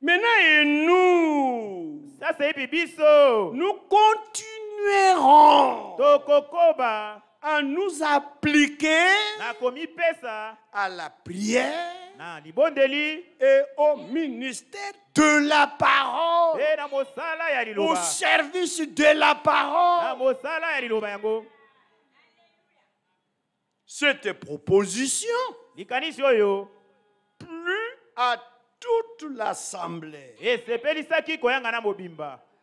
Maintenant, et nous, ça c'est nous continuerons à nous appliquer à la prière et au ministère de la parole, eh, au service de la parole. Cette proposition, plus à toute l'assemblée esepelisa ki koyangana mobimba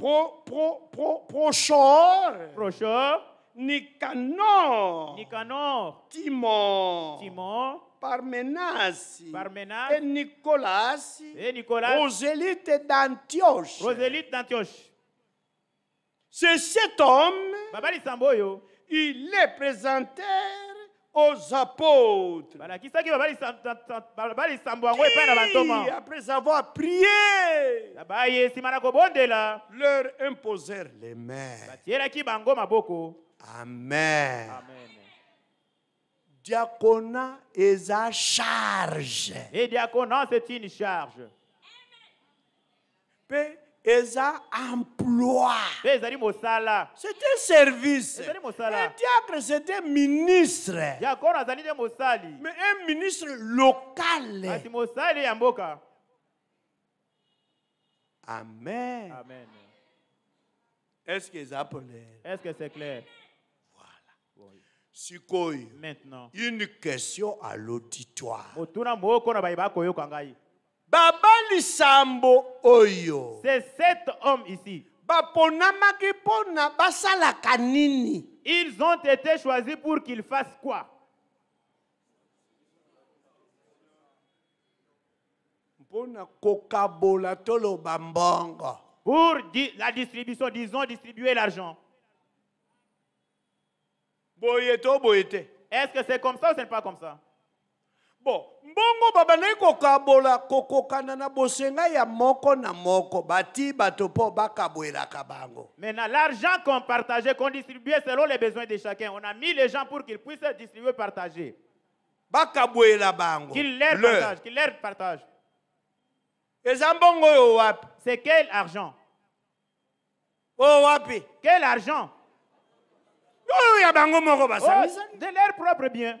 pro, pro, pro, Prochor, Prochor, Nicanor, Nicanor, Timon, Timon, Parmenas, Parmenas, et Nicolas, et Nicolas, d'Antioche. d'Antioche. C'est cet homme, il est présenté aux apôtres. Qui, après avoir prié, leur imposèrent les mains. Bah, Amen. Diakona est à charge. Et Diakona c'est une charge. Amen eza emploi c'était service un diacre c'était ministre c'est un ministre. mais un ministre local amen, amen. est-ce que est-ce que c'est clair voilà oui. maintenant une question à l'auditoire oyo c'est cet homme ici ils ont été choisis pour qu'ils fassent quoi pour la distribution disons distribuer l'argent est-ce que c'est comme ça ou ce n'est pas comme ça bon mbongo baba nayi kokabola kokokana na bosenga ya moko na moko bati bato mpo bakabwelaka bango maintenant l'argent qu'on partageait qu'on distribuait selon les besoins de chacun on a mis les gens pour qu'ils puissent distribuer partager bakabwela bango qu'ils leur partage. qu'ils leur eza mbongo oyo wapi c'est quel argent oyo wapi quel argent oyo ya bango moko oh, basangisani de leur propre bien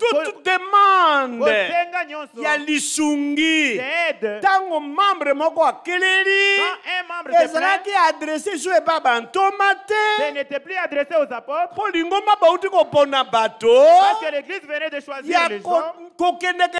toute demande ya lisungi ntango membre moko akeleli ah, ezalaki adrese so eba bantoma te mpo lingomba bauti koponda bato ya kokendeke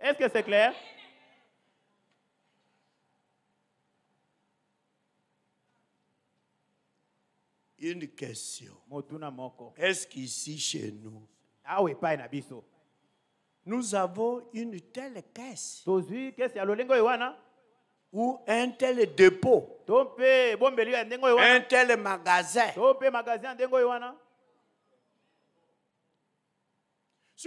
Est-ce que c'est clair? Une question. Est-ce qu'ici chez nous, ah nous avons une telle caisse ou un tel dépôt, un tel magasin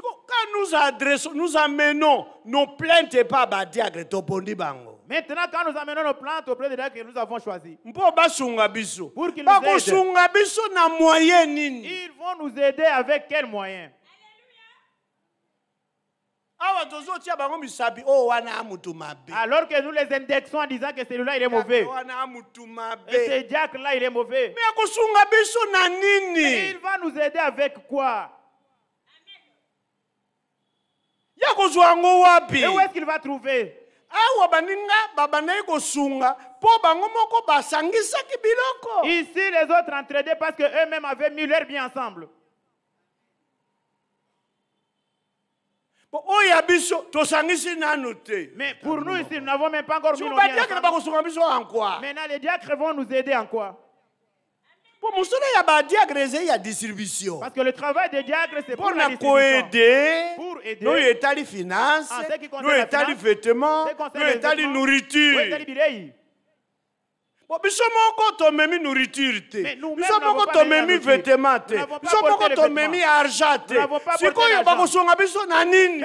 Quand nous adressons, nous amenons nos plaintes et pas à bango. Maintenant, quand nous amenons nos plaintes auprès de Dieu que nous avons choisi, pour qu'ils nous aident, ils vont nous aider avec quel moyen oh, alors que nous les indexons en disant que celui-là il est mauvais. Et ce diacre là il est mauvais. Mais il va nous aider avec quoi ya wapi Et où est-ce qu'il va trouver awa baninga babandaki kosunga mpo bango moko basangisaki biloko Ici, les autres entraînés parce que eux mêmes avaient mis leur bien ensemble. oyo ya biso tosangisi nanu Mais pour ah, nous ici, nous n'avons même pas encore mis nos biens ensemble. bakosunga biso quoi? Maintenant, les diacres vont nous aider en quoi parce que le travail des diacres, c'est pour, pour la distribution. Pour aider. Nous étalons les finances, nous étalons les vêtements, nous étalons les nourriture. nourriture Nous avons vêtements. Nous avons argent ils vont nous Nous avec nini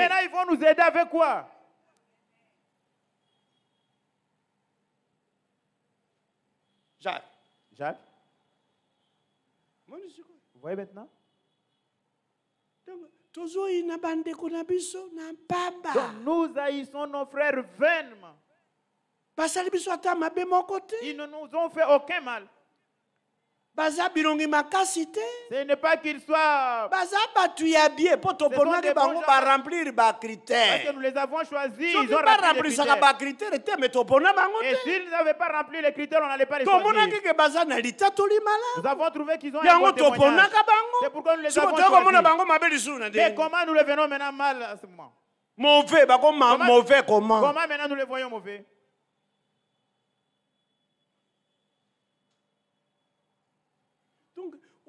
Jacques Vous voyez maintenant Donc, nous haïssons nos frères vainement. Ils ne nous ont fait aucun mal. Ce n'est pas qu'ils soient. Parce que nous les avons choisis. Ils pas rempli les critères. Et s'ils n'avaient pas rempli les critères, on n'allait pas les choisir. Nous avons trouvé qu'ils ont un bon témoignage. C'est pourquoi nous les avons choisis. Mais comment nous les venons maintenant mal à ce moment Mauvais, mauvais comment Comment maintenant nous les voyons mauvais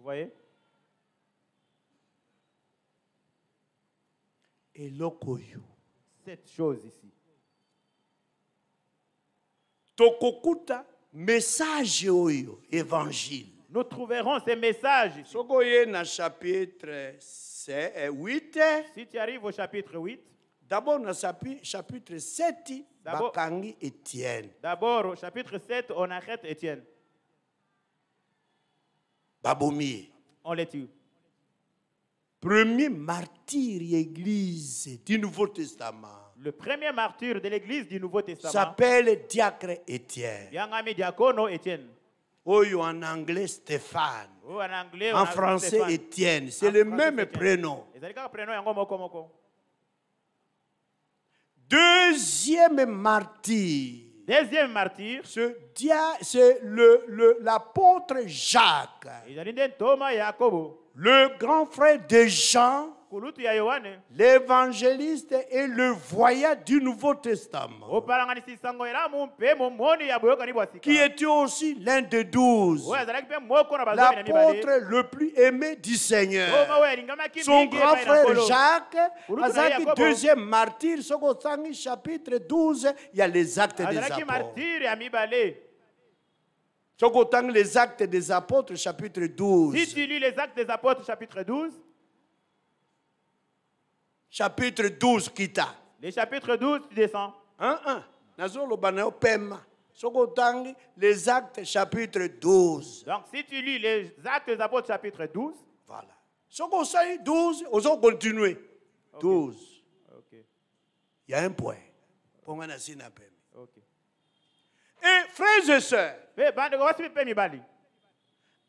Vous voyez Cette chose ici. Tokokuta message oyo évangile. Nous trouverons ces messages. Ici. na chapitre 8. Eh, si tu arrives au chapitre 8. D'abord, dans chapitre 7, Bakangi Étienne. D'abord, au chapitre 7, on arrête Étienne. Babomie. On les tue. Premier martyr église du Nouveau Testament. Le premier martyr de l'église du Nouveau Testament. S'appelle Diacre Étienne. Diacono Étienne. Oh, en anglais Stéphane. Oh, en, anglais, en français Étienne. C'est le même prénom. Deuxième martyr deuxième martyr, c'est le, l'apôtre Jacques, le grand frère de Jean, l'évangéliste et le voyant du Nouveau Testament, qui était aussi l'un des douze, l'apôtre le plus aimé du Seigneur. Son grand frère Jacques, deuxième martyr, chapitre 12, il y a les actes des apôtres. les actes des apôtres, chapitre 12. Si tu lis les actes des apôtres, chapitre 12, chapitre 12 kita Les chapitres 12 tu descends les actes chapitre 12 donc si tu lis les actes des apôtres chapitre 12 voilà qu'on sait, 12 continuer. 12 il y a un point Pour na et frères et sœurs eh,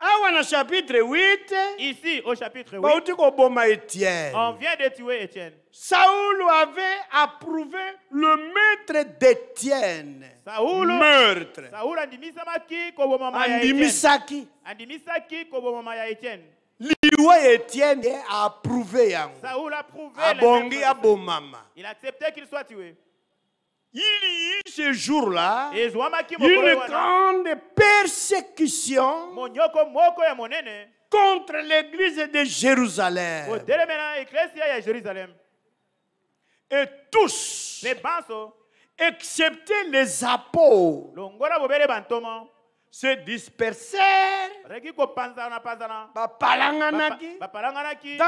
awa na chapitre 8 ici au chapitre 8 bauti on vient de tuer Étienne Saoul avait approuvé le maître d'Étienne Saoul meurtre Saoul Andimisamaki koboma ya Étienne andimisaki andimisaki koboma ya Étienne liwe Étienne a approuvé yango Saoul approuvé abongi abomama il acceptait qu'il soit tué il y eu ce jour-là une grande persécution contre l'église de Jérusalem. Et tous, excepté les apôtres, se dispersèrent dans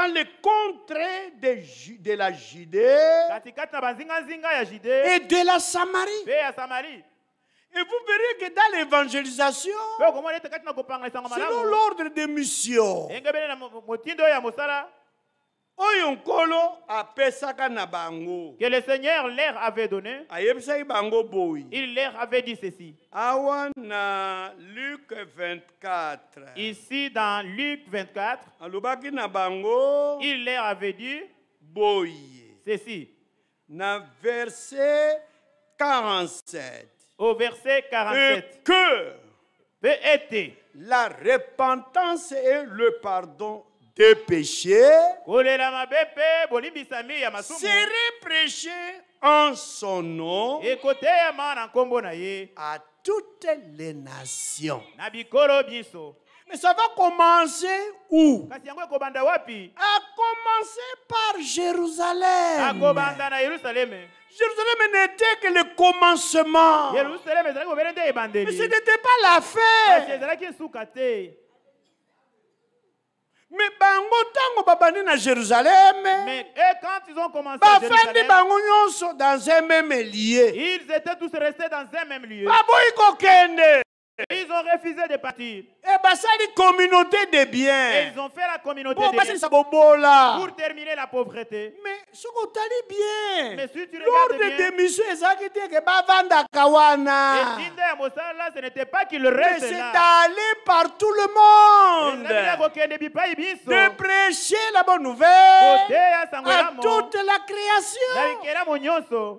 les contrées de, la Judée et de la Samarie. Et vous verrez que dans l'évangélisation, selon l'ordre des missions, que le Seigneur leur avait donné. Il leur avait dit ceci. Ici dans Luc 24. Il leur avait dit. Ceci. Au verset 47. Au verset 47. que. La repentance et le pardon de péché serait prêché en son nom e à toutes les nations. Mais ça va commencer où A commencer par Jérusalem. Jérusalem n'était que le commencement. Mais ce n'était pas la fin. Mais bango tango Babani na Jérusalem. Mais eh, quand ils ont commencé à Jérusalem. sont dans un même lieu. Ils étaient tous restés dans un même lieu. Ils ont refusé de partir. Et eh bah, ben, ça, les communauté de biens. ils ont fait la communauté bon, de biens. Pour terminer la pauvreté. Mais ce qu'on t'a bien. Mais si tu Lors de démission, ils ont dit que Bavanda Kawana. Et Tinder ce n'était pas qu'il reste. Mais c'est allé par tout le monde. De prêcher la bonne nouvelle à toute la création.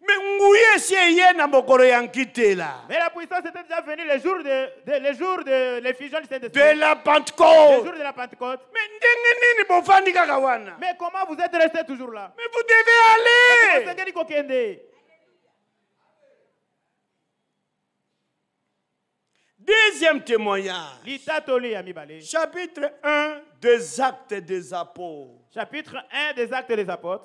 nguye na mais la puissance était déjà venue les jours de, les jours de l'effusion du saint de la Pentecôte les jours de la Pentecôte mais comment vous êtes resté toujours là mais vous devez aller Deuxième témoignage. Chapitre 1 des actes des apôtres. Chapitre 1 des actes des apôtres.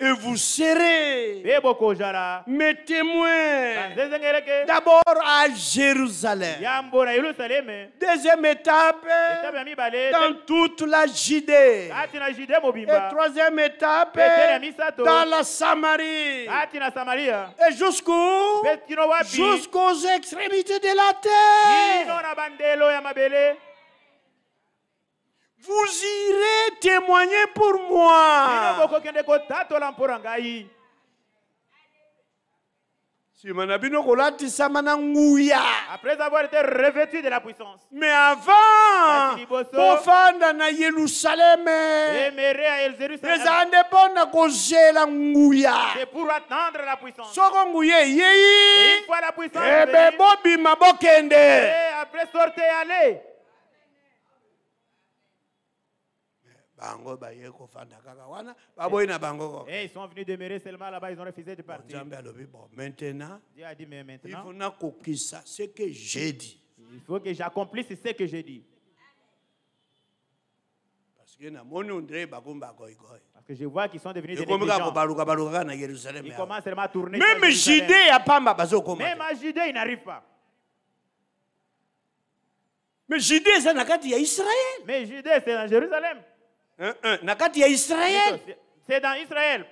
et vous serez mes témoins. D'abord à Jérusalem. Deuxième étape dans toute la Judée. Et troisième étape dans la Samarie. Et jusqu'où Jusqu'aux extrémités de la terre vous irez témoigner pour moi. Après avoir été revêtu de la puissance. Mais avant, pour na Yerusalem. Ezande pona la nguya. C'est pour attendre la puissance. Une fois la puissance. Ebe eh bobima bokende. Et après sortez allez. Eh, ils sont venus demeurer seulement là-bas ils ont refusé de partir maintenant il faut nakokisa ce que j'ai dit il faut que j'accomplisse ce que j'ai dit parce que je vois qu'ils sont devenus des gens ils commencent à tourner même Judée à Judée il n'arrive pas mais Judée c'est dans Israël mais Judée c'est dans Jérusalem ya c'est dans israël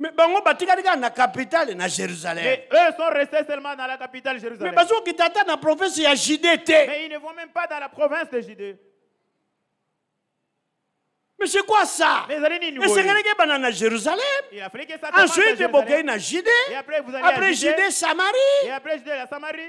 mais bango batikali a na capitale na jérusalem eux sont restés seulement dans la capitale jérusalem mais qui ata na province ya judée mais ils ne vont même pas dans la province de judée mais c'est quoi ça esengelaki ebanda na jérusalem ensuite bokei na judée après judée samarie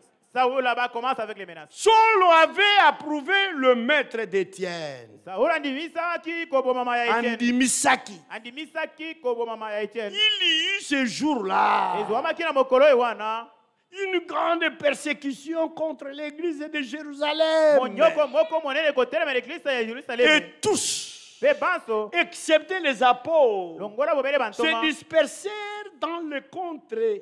Saoul là-bas commence avec les menaces. Saul avait approuvé le maître d'Étienne. Il y eut ce jour-là. Une grande persécution contre l'église de Jérusalem. Et tous, excepté les apôtres, se dispersèrent dans les contrées.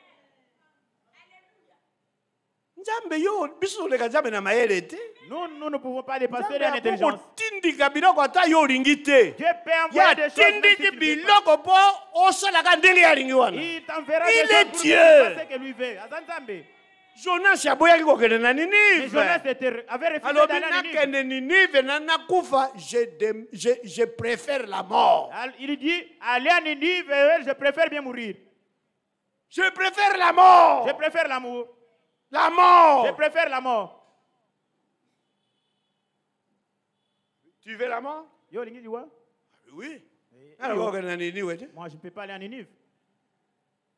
Nous, ne pouvons pas dépasser l'intelligence. Dieu peut envoyer des Il est Dieu. je préfère la mort. Il dit euh, je préfère bien mourir. Je préfère la mort. Je préfère l'amour. La mort. Je préfère la mort. Tu veux la mort Oui. Moi, je ne peux pas aller en Ninive.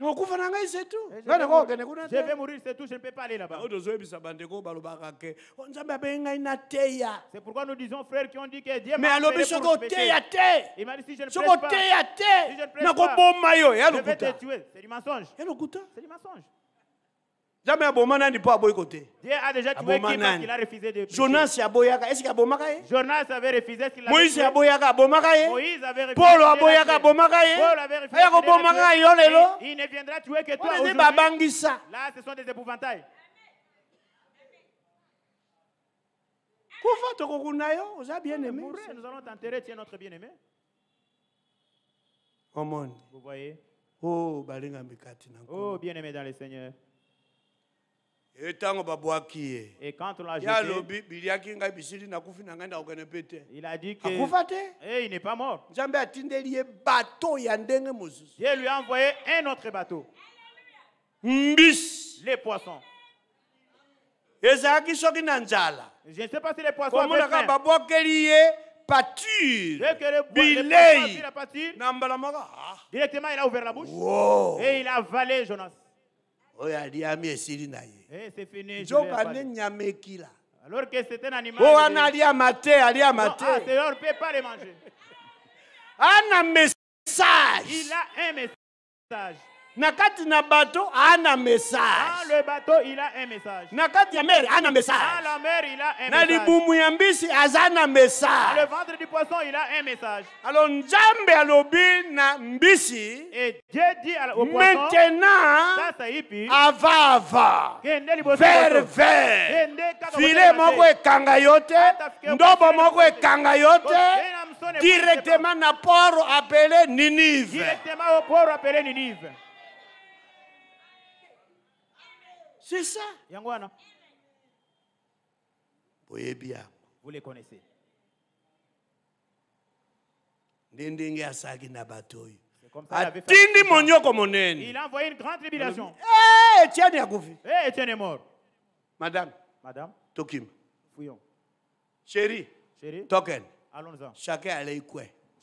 Eh, je vais mourir, c'est tout, je ne peux pas aller là-bas. C'est pourquoi nous disons, frères, qui ont dit que Dieu Mais m'a alobi Il m'a dit, je ne pas, je vais te tuer. C'est du mensonge. C'est du mensonge. Dieu a déjà tué qui parce qu'il a refusé de prêcher. Jonas aboyaka. Est-ce qu'il aboyaka? Jonas avait refusé qu'il a Moïse aboyaka aboyaka. Moïse avait refusé. Paul aboyaka aboyaka. Paul avait refusé. Ayako bomaka yo lelo. Il ne viendra tuer que toi aujourd'hui. Là, ce sont des épouvantails. Kufa tokokuna vous oza bien-aimé. Nous allons t'enterrer, tiens notre bien-aimé. Au monde. Vous voyez? Oh, balinga mikati na. Oh, bien-aimé dans le Seigneur. Et quand on l'a jeté, il a dit que Et eh, il n'est pas mort. Dieu lui a envoyé un autre bateau. Les poissons. Je ne sais pas si les poissons avaient Pâture, ah. Directement, il a ouvert la bouche et il a avalé Jonas. Oh, eh, c'est fini. Alors que c'était un animal. Oh, on a à mater, à mater. Ah, c'est on ne peut pas les manger. un message. Il a un message. nakati na bateau ana message na kati ya mer ana message la mer libumu ya mbisi aza na message nzambe alobi na mbisi et Dieu dit ava ava moko ekanga yo te ndobo moko ekanga yo te directement na poro apele Ninive C'est ça. Yangwana. wana. Vous les connaissez. Nde ndenge asalaki na bato oyo. atindi monyoko monene il a envoyé une grande tribulation eh Etienne akufi eh Etienne est mort madame madame Tokim. fuyons chérie chérie token allons-en chacun allait quoi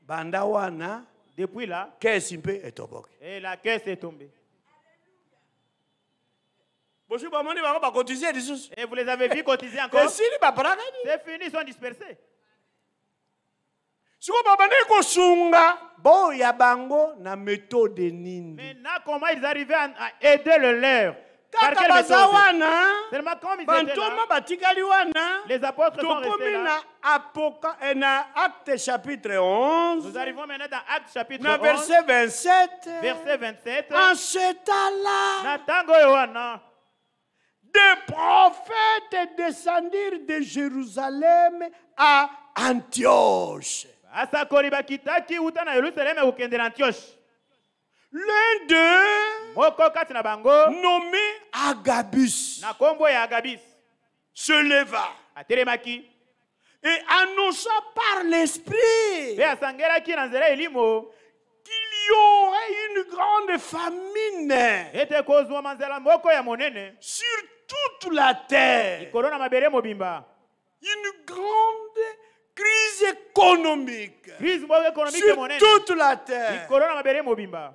Bandawana, depuis là caisse mpe etoboki et la caisse est tombée bosuki bamoni cotiser des sous. et vous les avez vu cotiser encore esili bapalaka nini c'est fini ils sont dispersés sikoyo babandaki y boya bango na méthode nini maintenant comment ils arrivaient à aider le leur les apôtres wana bantoma wana chapitre 11 verset 27 verset 27 en ce temps-là des prophètes descendirent de Jérusalem à Antioche. L'un d'eux moko kati na bango nommé agabus na kombo ya agabis se leva atelemaki et annonça par l'esprit mpe asangelaki na nzela elimo qu'il y aurait une grande famine ete kozwa manzala moko ya monene sur toute la terre likolo na mabele mobimba une grande crise économique crise économique monene sur toute la terre likolo na mabele mobimba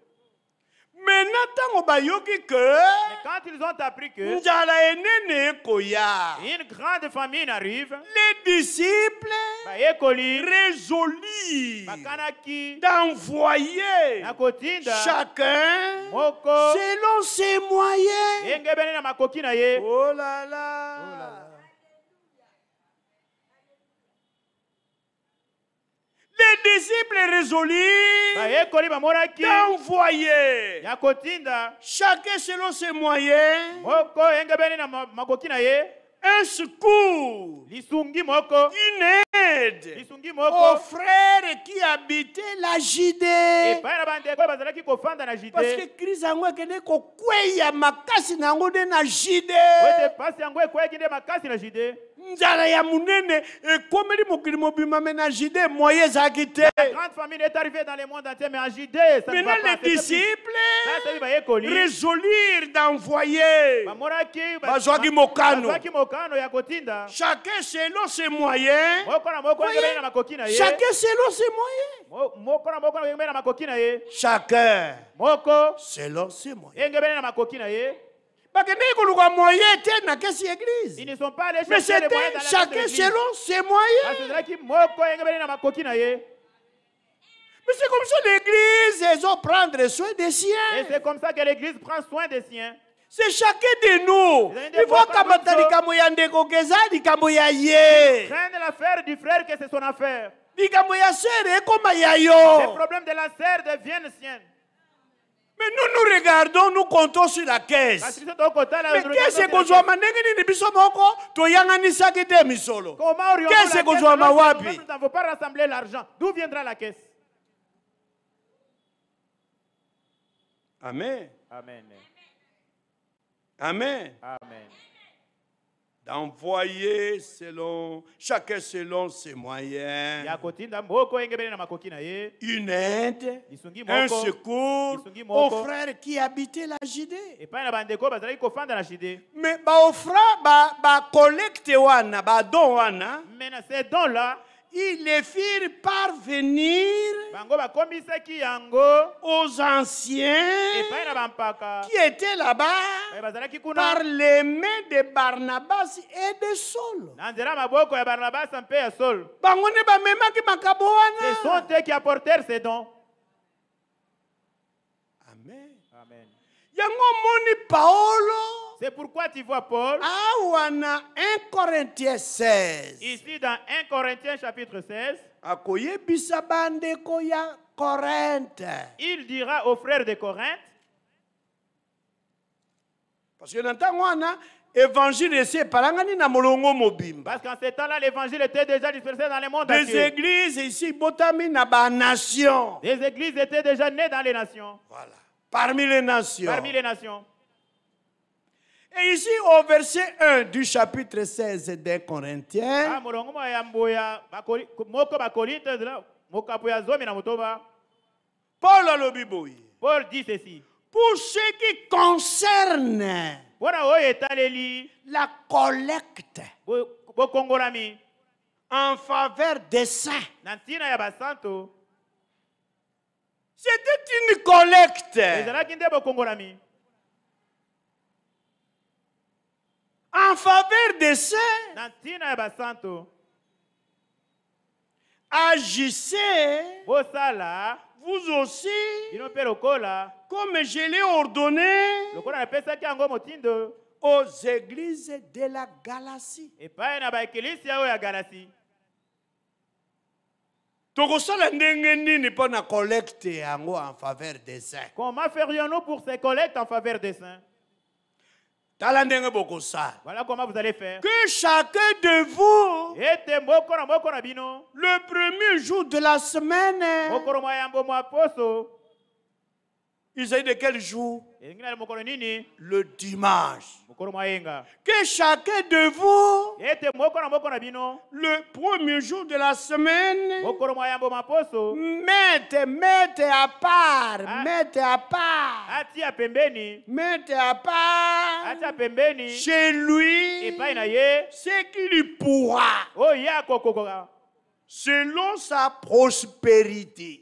Mais quand ils ont appris que une grande famine arrive les disciples bah, résolus bah, d'envoyer chacun selon ses moyens oh là, là. Oh les disciples résolus bah, d'envoyer chacun selon ses moyens un secours, une aide aux frères qui habitaient la Jidée. Eh, Parce que Christ a dit qu'il y akende kokweya makasi nango nde la Jidée nzala ya munene ekomeli eh, mokili mobima me na jude moye ezalaki te maintenant les disciples résolurent d'envoyer bazwaki mokano chacun selon ses moyens chacun selon ses moyens chacun selon ses moyens ils ne sont pas allés chercher Mais c'était chacun selon ses moyens. Mais c'est comme ça l'Église, ils ont prendre soin des siens. Et c'est comme ça que l'Église prend soin des siens. C'est chacun de nous. Il faut craindre l'affaire du frère que c'est son affaire. Les problèmes de la sœur deviennent siennes. Mais nous nous regardons, nous comptons sur la caisse. Mais qu'est-ce que je biso Qu'est-ce que je Nous n'avons pas rassemblé l'argent. D'où viendra la caisse? Amen. Amen. Amen. Amen envoyé selon, chacun selon ses moyens. Une aide, un secours aux frères qui habitaient la Judée. Mais ba offra ba ba collecte wana ba don wana. Mais na ces dons là ils les firent parvenir aux anciens qui étaient là-bas par les mains de Barnabas et de Saul. Ce sont eux qui apportèrent ces dons. Amen. Amen. C'est pourquoi tu vois Paul. Awana 1 Corinthiens 16. Ici dans 1 Corinthiens chapitre 16. bisabande koya Corinthe. Il dira aux frères de Corinthe. Parce que dans temps wana évangile parangani na molongo mobimba parce qu'en ce temps-là l'évangile était déjà dispersé dans le monde des églises ici botami na nation. des églises étaient déjà nées dans les nations voilà parmi les nations parmi les nations et ici, au verset 1 du chapitre 16 des Corinthiens, ah, Paul dit ceci. Pour ce qui concerne la collecte en faveur des saints, c'était une collecte En faveur des saints, Nathina ebasanto, agissez vos salas, vous aussi, il en parle au colà, comme je l'ai ordonné. Le colà aperçut qu'il y a une de aux églises de la galaxie. Et pas eh na baï kelisya la galaxie. Togo seul en dengendi n'est pas na collecte en faveur des saints. Comment ferions-nous pour ces collecte en faveur des saints? Voilà comment vous allez faire. Que chacun de vous, le premier jour de la semaine, il de quel jour Le dimanche. Que chacun de vous, le premier jour de la semaine, mettez, à part, ah. mettez à part, mettez à part chez lui ce qu'il pourra oh, selon sa prospérité.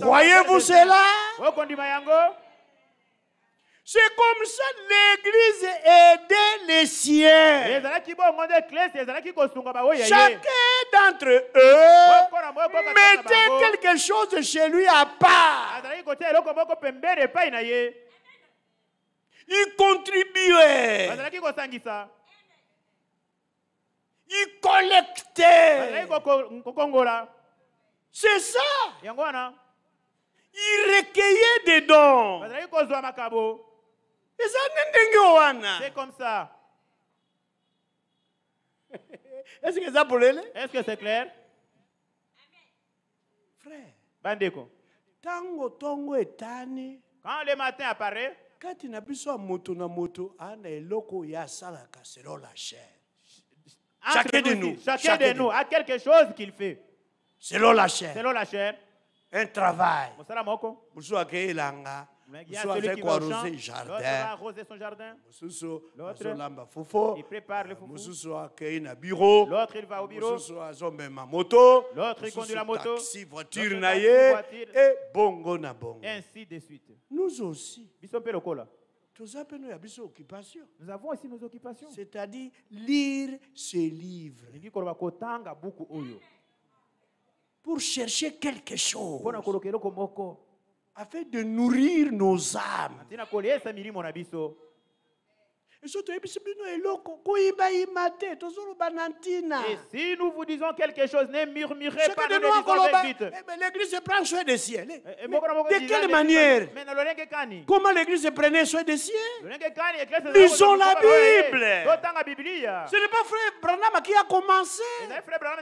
voyez vous cela? C'est comme ça l'Église aidait les siens. Chacun d'entre eux mettait quelque chose chez lui à part. Il contribuait. Il collectait. C'est ça. Il recueillait des dons. C'est comme ça. Est-ce que ça pour Est-ce que c'est clair? Frère. Bandeko. Tango tongo etani. Quand le matin apparaît. il na biso ya moto na moto aa eloko ya sala selon la chair chacun de nous chacun de nous a quelque chose qu'il fait selon la chair. Selon la chair. Un travail. Musu akeilanga. Musu celui qui arroser jardin. L'autre va arroser son jardin. Mususu azolamba fofo. Il prépare le fofo. Mususu akeina bureau. L'autre il va au bureau. Mususu azomema moto. L'autre il conduit la moto. Taxi, voiture naye et bongo na bongo. Ainsi de suite. Nous aussi. nous Biso pe lokola. Nous avons aussi nos occupations. C'est-à-dire lire ce livre pour chercher quelque chose afin de nourrir nos âmes. Et si nous vous disons quelque chose, ne murmurez pas, de nous dites Mais L'église prend soin des ciels. Eh, eh, de quelle manière Comment l'église prenait soin des ciels Lisons la Bible. Eh, Ce n'est pas Frère Branham qui a commencé. Frère Branham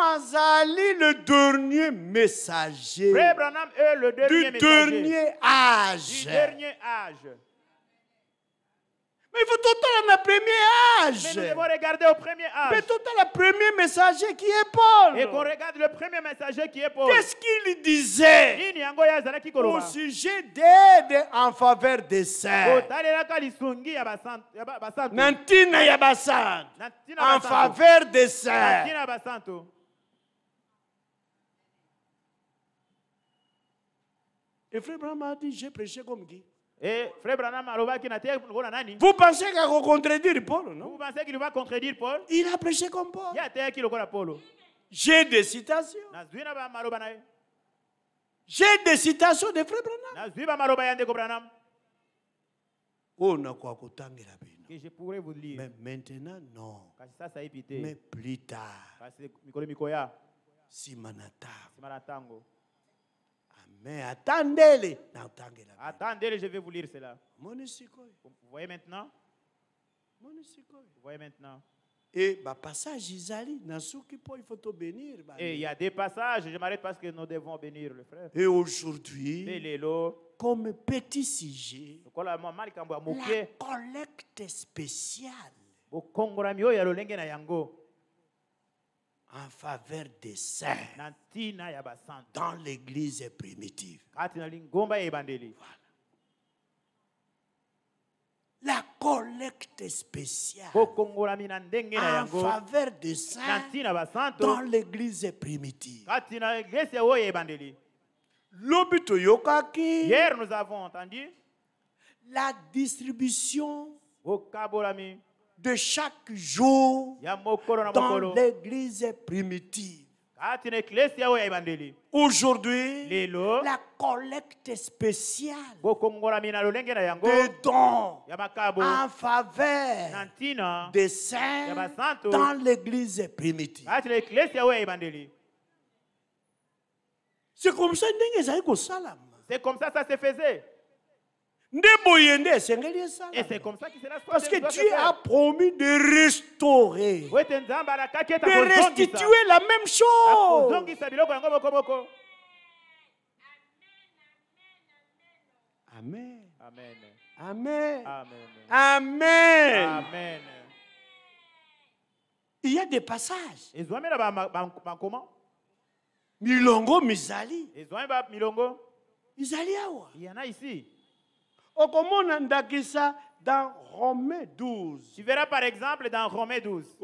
a le le dernier messager. Du dernier âge. Il faut tout le temps le premier âge. Mais nous devons regarder au premier âge. Mais tout le temps le premier messager qui est Paul. Et qu'on regarde le premier messager qui est Paul. Qu'est-ce qu'il disait au sujet d'aide en faveur des saints Nantina En faveur des saints. Et frère Bram a dit, j'ai prêché comme dit. Vous pensez qu'il va contredire Paul, non Vous pensez qu'il va contredire Paul Il a prêché comme Paul. J'ai des citations. J'ai des citations de frère Branham. Que je pourrais vous lire. Mais maintenant, non. Mais plus tard. Si mais attendez-les. attendez je vais vous lire cela. Vous voyez maintenant Vous voyez maintenant et bah, passage Isali, il faut bah, Et il y a des passages, je m'arrête parce que nous devons bénir le frère. Et aujourd'hui, comme petit sujet, la collecte spéciale en faveur des saints dans l'église primitive. La collecte spéciale en faveur des saints dans l'église primitive. Hier, nous avons entendu la distribution de chaque jour dans l'église primitive. Aujourd'hui, la collecte spéciale de dons en faveur des saints dans l'église primitive. C'est comme ça que ça se faisait. Et c'est comme ça qu'il sera Parce que Dieu a promis de restaurer, de restituer la même chose. Amen. Amen. Amen. Amen. Amen. Il y a des passages. Milongo, Mizali. Milongo. Mizali, Il y en a ici ndakisa dans Romains 12. Tu verras par exemple dans Romains 12.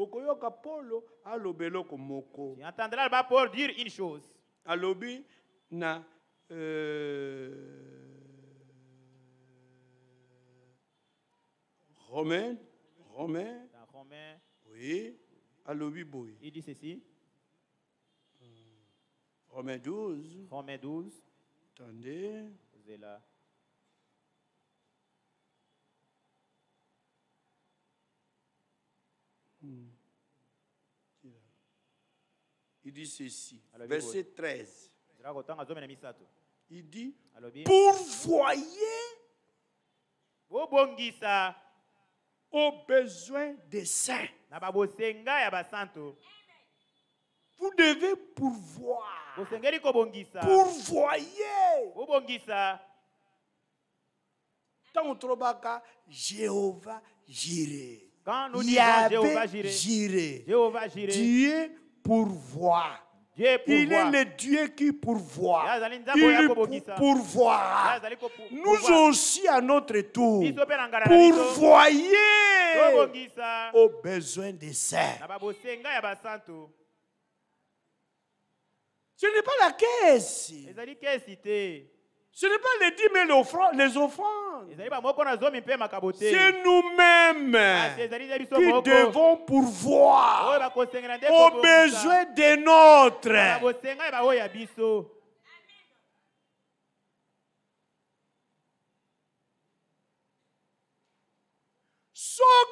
komoko. Tu entendras là Paul dire une chose. Alobi na euh, Romains Romains dans Romains Oui, alobi boy. Il dit ceci. Euh, Romains 12. Romains 12. Attendez. Vous êtes là. dit ceci, verset 13. Il dit Pourvoyez aux besoins des saints. Vous devez pourvoir. Pourvoyer. Tant on Jéhovah Quand nous a Jéhovah Jireh, Dieu pourvoit. Il est le Dieu qui pourvoit. Il pourvoira. Nous aussi, à notre tour, pourvoyer aux besoins des saints. Ce n'est pas la caisse. Ce n'est pas les dîmes mais les offrandes. C'est nous-mêmes ah, qui devons pourvoir aux besoins des nôtres.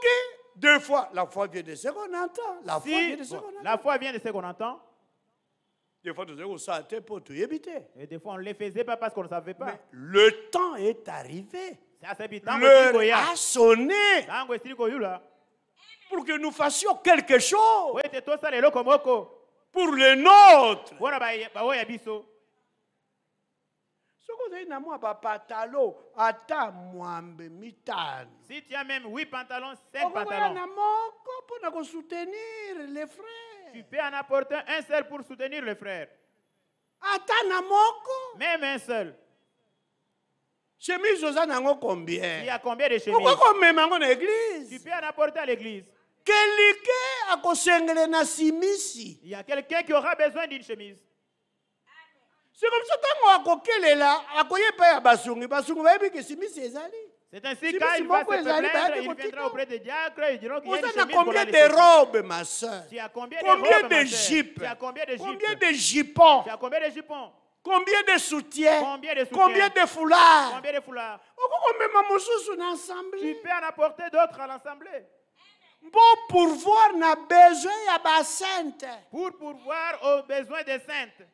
que, deux fois, la foi vient de La foi vient de ce qu'on entend. La foi vient de ce qu'on entend. Des fois, on Et des fois, on ne faisait pas parce qu'on ne savait pas. le temps est arrivé. temps a sonné. Pour que nous fassions quelque chose. Pour les nôtres. Si tu as même huit pantalons, oh, sept pantalons. Pour soutenir les frères. Tu peux en apporter un seul pour soutenir le frère. moko. Même un seul. Chemise nango combien? Il y a combien de chemises? Pourquoi on met mango na église? Tu peux en apporter à l'église. Quelqu'un a Il y a quelqu'un qui aura besoin d'une chemise. C'est comme ça tango akokelela akoyepa a basungi basungi bayebi ke simisi allé. C'est ainsi si il va se plaindre, il viendra auprès des diacres, ils diront qu'il y a une chemise combien de robes, ma soeur Tu as combien de robes, Combien de jupes combien de jupes Combien de jupons Tu as combien de jupons Combien de soutiens Combien de foulards Combien de foulards Tu peux en apporter d'autres à l'assemblée. Bon pourvoir n'a besoin ya ba sainte. Pour pourvoir aux besoins des saintes.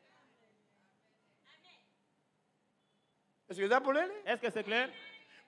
Est-ce que c'est clair?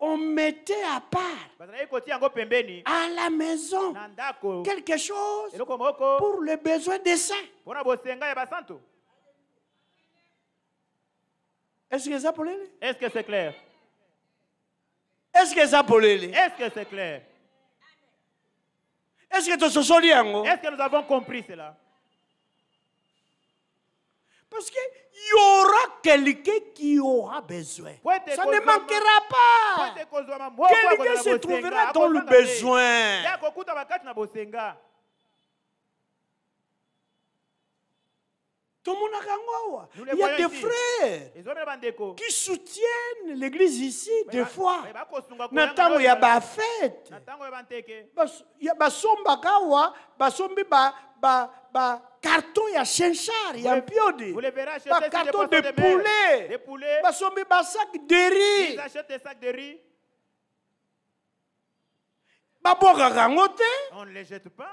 on mettait à part à la maison quelque chose pour le besoin des saints. Est-ce que ça pour Est-ce que c'est clair? Est-ce que ça pour Est-ce que c'est clair? Est-ce que Est-ce que nous avons compris cela? Parce qu'il y aura quelqu'un qui aura besoin. Ça ne manquera pas. Quelqu'un se trouvera dans le besoin. Il y a des frères qui soutiennent l'église ici, des fois. Il y a des fêtes. Il y a des cartons, il y a des il y a des cartons de poulet, il y a des sacs de riz. On ne les jette pas.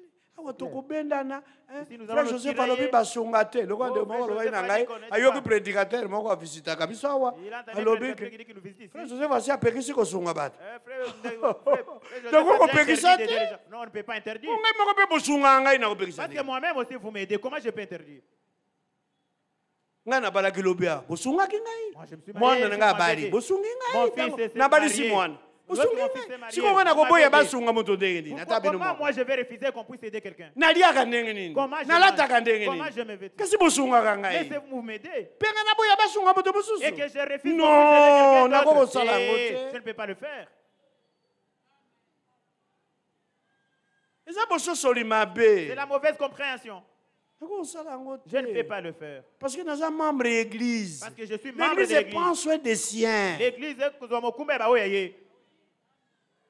Hein? Frère fra joseph alobi basunga te un moko alobaki na ngai ayoki prédicateur moko avisitaka biso awa fra joseph asi apekisi kosunga bato kopekisa moko mpe bosungaa ngai nakopekisa ngai nabalaki lobi a bosungaki ngai mwana na ngai abali bosungi ngai si on a un gobo, il y a pas sur un moto de Moi, je vais refuser qu'on puisse aider quelqu'un. Nalia Gandengeni. Comment je me vais Qu'est-ce que vous avez Laissez-vous m'aider. vous il y a pas sur un moto de Et que je refuse. Non, eh, je ne peux pas le faire. C'est la mauvaise compréhension. Je ne peux pas le faire. Parce que nous sommes membres de l'église. Parce que je suis membre de l'église. L'église prend soin des siens. L'église est comme un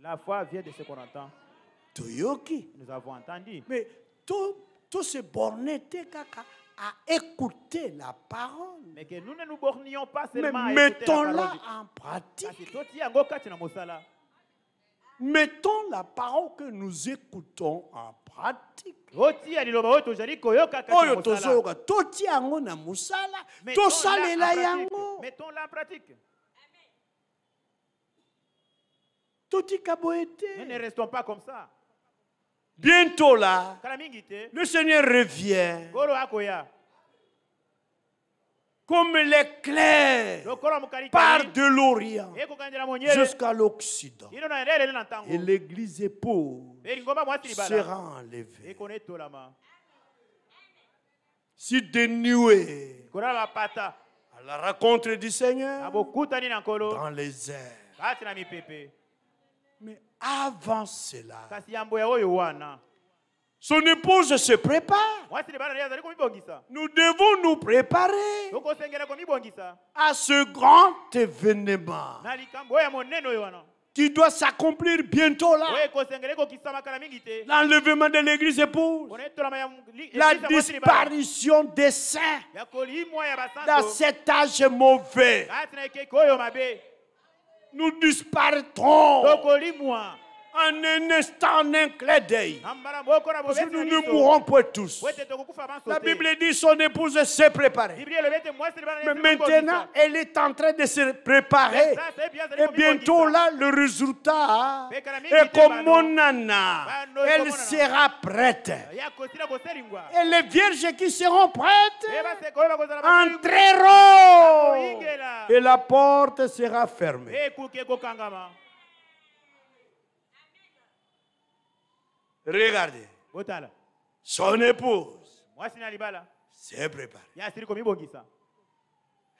La foi vient de ce qu'on entend. Nous avons entendu. Mais tout, tout se bornait à écouter la parole. Mais que nous ne nous bornions pas seulement Mais mettons la, en pratique. Mettons la parole que nous écoutons en pratique. Oh, mettons la en pratique. Nous ne restons pas comme ça. Bientôt là, le Seigneur revient comme l'éclair part de l'Orient jusqu'à l'Occident. Et l'Église pauvre. sera enlevée. Si dénuée à la rencontre du Seigneur dans les airs avant cela. Son épouse se prépare. Nous devons nous préparer à ce grand événement qui doit s'accomplir bientôt là. L'enlèvement de l'église épouse, la disparition des saints dans cet âge mauvais. Ah, nous disparaîtrons en un instant, en un clin d'œil. Parce que nous ne mourrons pas tous. La Bible dit son épouse s'est préparée. Mais maintenant, elle est en train de se préparer. Et bientôt, là, le résultat est hein. bah, comme mon Anna. Elle sera prête. Et les vierges qui seront prêtes eh ben, entreront. Et la porte sera fermée. Eh, Regardez. Botala. Son épouse. Moi, c'est Nalibala. C'est préparé. Y a Siri comme Ibongi ça.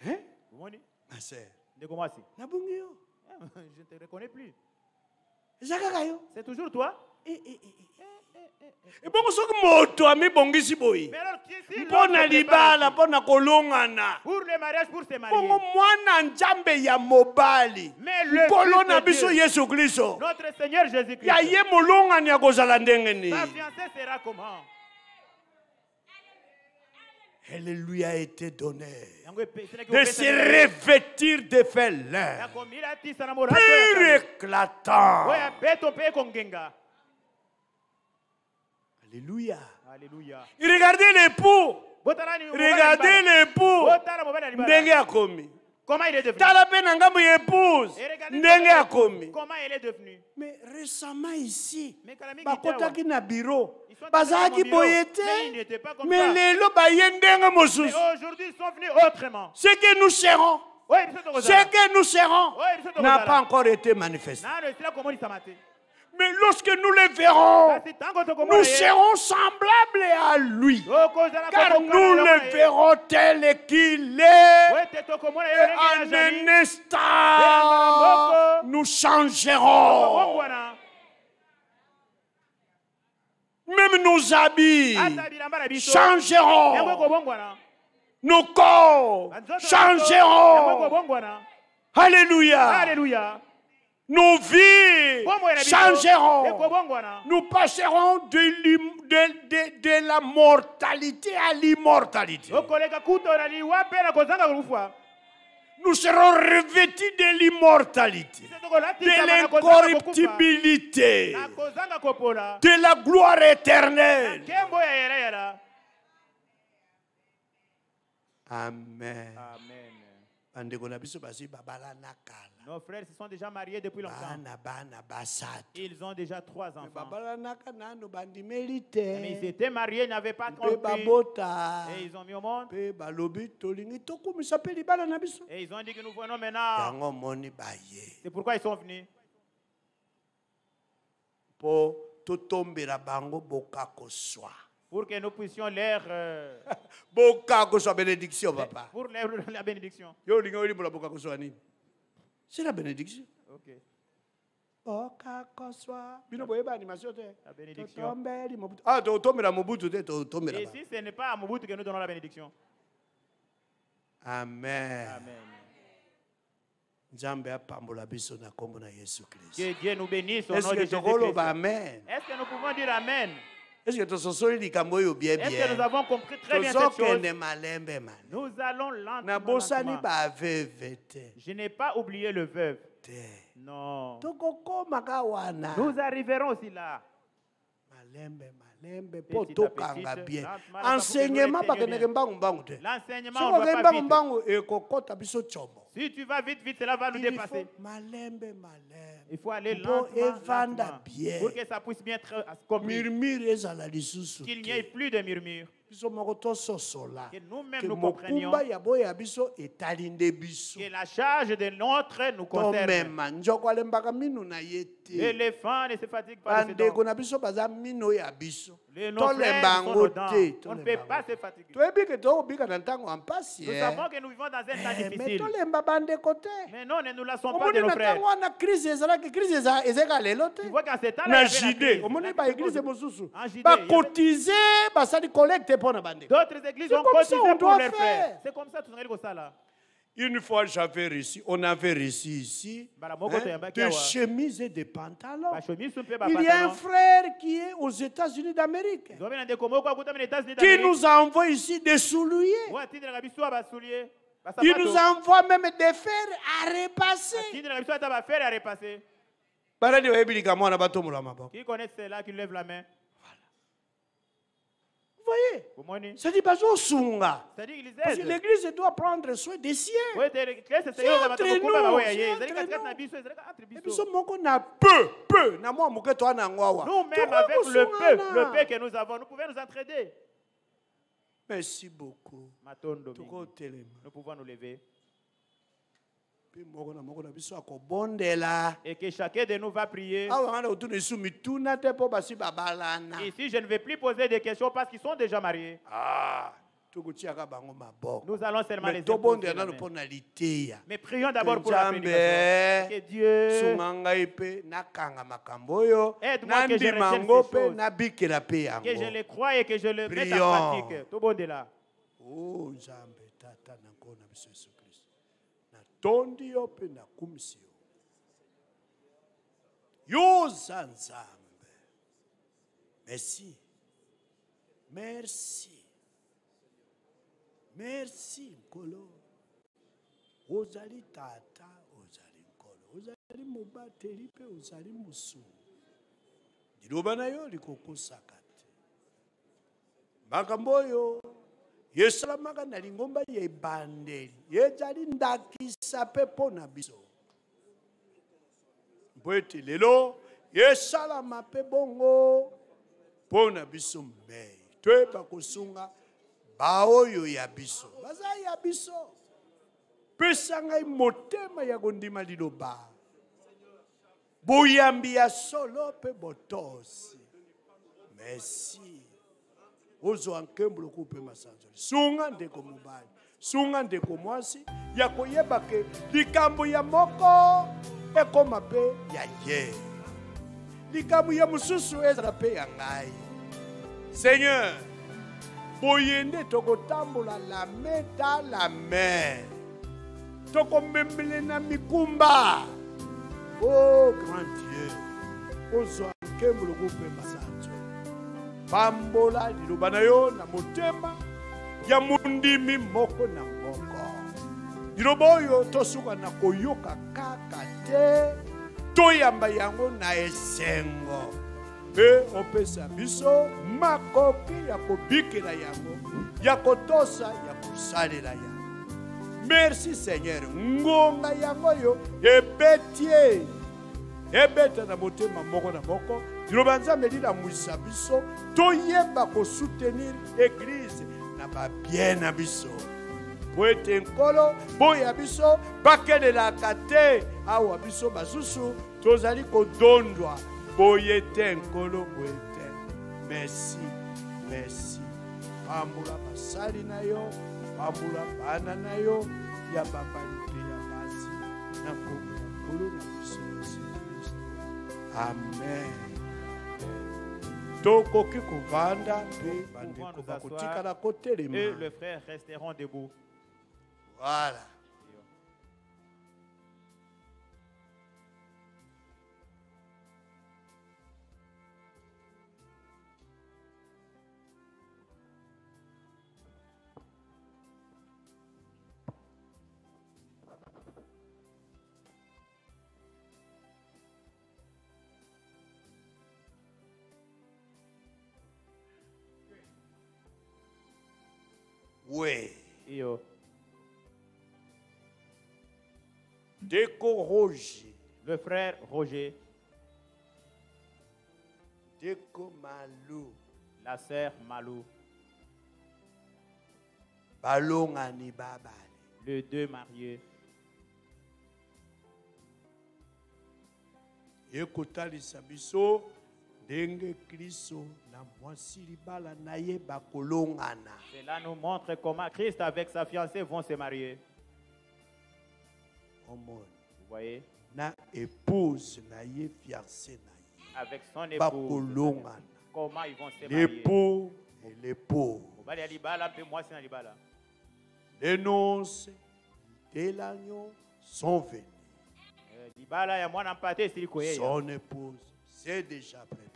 Hein? Comment? Ma sœur. De quoi eh, Je ne te reconnais plus. C'est toujours toi? Eh, eh, eh, eh. eh ebongo soki moto amibongisi boye mpo na libala mpo na kolongana bongo mwana nzambe ya mobali nkolo na biso yesu kristo ya ye molongani ya kozala ndenge nini Elle lui a été donnée de se revêtir de fêleur, pur éclatant. Alléluia. Alléluia. Regardez l'époux. Regardez l'époux. Ndenge Comment il est devenu Tala pe na ngambo ya épouse. Eh, ndenge Comment il est devenu Mais récemment ici, qui na bureau. bazalaki boye te mais ils sont venus autrement. ce que nous serons ce que nous serons n'a pas encore été manifesté mais lorsque nous le verrons, bah, nous hein. serons semblables à lui. Oh, Car nous le hein. verrons tel qu'il est. Hein, et en un instant, nous changerons. Oh, Même nos habits ah, changeront. Nos corps bah, changeront. Alléluia. Nos vies changeront. Nous passerons de, de, de, la mortalité à l'immortalité. Nous serons revêtis de l'immortalité, de hein. l'incorruptibilité, de la gloire éternelle. Amen. Amen. Nos frères se sont déjà mariés depuis longtemps. Ils ont déjà trois enfants. Mais ils étaient mariés, ils n'avaient pas compris. Et ils ont mis au monde. Et ils ont dit que nous venons maintenant. C'est pourquoi ils sont venus. Pour pour que nous puissions leur euh, la bénédiction, papa. Pour la bénédiction. C'est la bénédiction. Ok. Ok. Oh, kakoswa. Bino boyeba animation te. La bénédiction. Totombe di Mobutu. Ah, totombe la Mobutu te, totombe Et si ce n'est pas à Mobutu que nous donnons la bénédiction. Amen. Amen. Nzambe apambola biso na kombo na Yesu Christ. Que Dieu nous bénisse au nom de Jésus Est-ce que nous pouvons dire amen? Est-ce que nous avons compris très bien cette chose? Nous allons lentement. Je n'ai pas oublié le veuve. Non. Nous arriverons aussi là. mpo tokanga bien enseignement bakendeke mbangu mbangu te soki okei mbangu ne ekokɔta biso tshombo si tu vas vite, vite, cela va nous dépasser. Il faut aller loin lentement bien. pour que ça puisse bien être euh, Qu'il n'y ait plus de murmures. que nous-mêmes nous comprenions que la charge de notre nous concerne hein. l'éléphant ne se fatigue pas Tolembango te. On ne peut pas se fatiguer. Nous hein? savons que nous vivons dans un temps eh, difficile. Mais non, ne nous lassons pas de nos frères. On a crise, c'est la crise, c'est la lélote. Tu vois qu'à cet âge, on a jidé. On a jidé. église a jidé. On a cotisé, on a collecté pour la bande. D'autres églises ont cotisé pour leurs frères. C'est comme ça que tu vas aller de ça là. Une fois, j'avais reçu, on avait réussi ici hein, des chemises et des pantalons. Il y a un frère qui est aux États-Unis d'Amérique qui nous envoie ici des souliers. Il nous envoie même des fers à repasser. Ah, qui connaît cela qui lève la main? Vous voyez C'est dit Parce que l'Église doit prendre soin des siens. C'est entre nous. Ah Et puis, moko peu, peu. moi, toi na Nous-mêmes, avec le peu, le peu que nous avons, nous pouvons nous entraider. Merci beaucoup. Nous pouvons nous lever. Et que chacun de nous va prier. Ici, je ne vais plus poser des questions parce qu'ils sont déjà mariés. Ah. Nous allons seulement les épouser. Mais prions d'abord pour la bénédiction. Que Dieu aide-moi que je retienne ces choses. Que je les croie et que je les mette en pratique. Tout Oh, Nzambe, tata, nanko na biso tondi yo mpe nakumisi yo yo oza nzambe merci merci merci nkolo ozali tata ozali nkolo ozali mobateli mpe ozali mosuni liloba na yo likokosaka te makambo oyo ye esalamaka na lingomba ya ebandeli ye ezali ndakisa mpe mpo na biso mpo ete lelo ye esalama mpe bongo mpo na biso mbei toyeba kosunga baoyo ya biso baza ya biso pesa ngai motema ya kondima liloba boyambi ya solo mpe botosi merci ozowa nkembo lokupe masanzoli sunga ndeko mobali sunga ndeko mwasi ya koyeba ke likambo ya moko ekoma pe ya ye likambo ya mususu ezala pe ya ngai seigneur boye nde tokotambola la main ta la main na mikumba oh, grand dieu ozwa nkembo lokupe bambola liloba na yo na motema ya mondimi moko na moko liloba oyo tosuka na koyoka kaka te toyamba yango na esengo mpe opesa biso makoki ya kobikela yango ya kotosa ya kosalela yango merci seigneur ngonga yango oyo ebeti ebeta na motema moko na moko liloba nzambe lilamwisa biso toyeba kosutenir eglize na babie na biso mpo ete nkolo boya biso bakelelaka te awa biso basusu tozali kodondwa boye te nkolo boye te merci merci pambula basali na yo pambula bana na yo ya babali mpe ya basi na nkombo ya nkolo na biso yesu kristo amen tokoki kovanda mpe bandeko bakotikala kotelema et le frère resteront debout voilà Déco Deco Roger. Le frère Roger. Deco Malou. La sœur Malou. Balongani Babane. Le deux mariés. les ndenge kristo na mwasi libala na ye bakolongana cela nous montre comment christ avec sa fiancée vont se marier omone vous voyez na épouse na ye fiancé na avec son épouse bakolongana comment ils vont se marier l'époux et l'épouse. mobali libala pe mwasi na libala denonce et l'agneau sont venus euh, libala ya mwana mpate esili koyeya son épouse c'est déjà prêt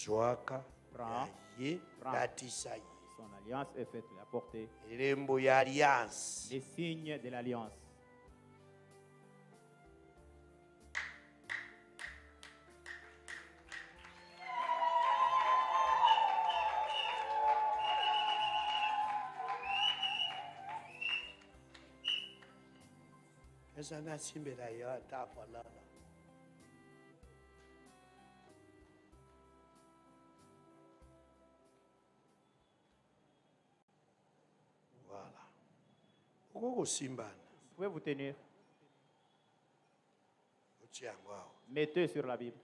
zwaka yaye latisaye son alliance est faite la portée elembo ya alliance les signes de l'alliance ezana asimbela yo ata afolala vous pouvez vous tenir mettez sur la bible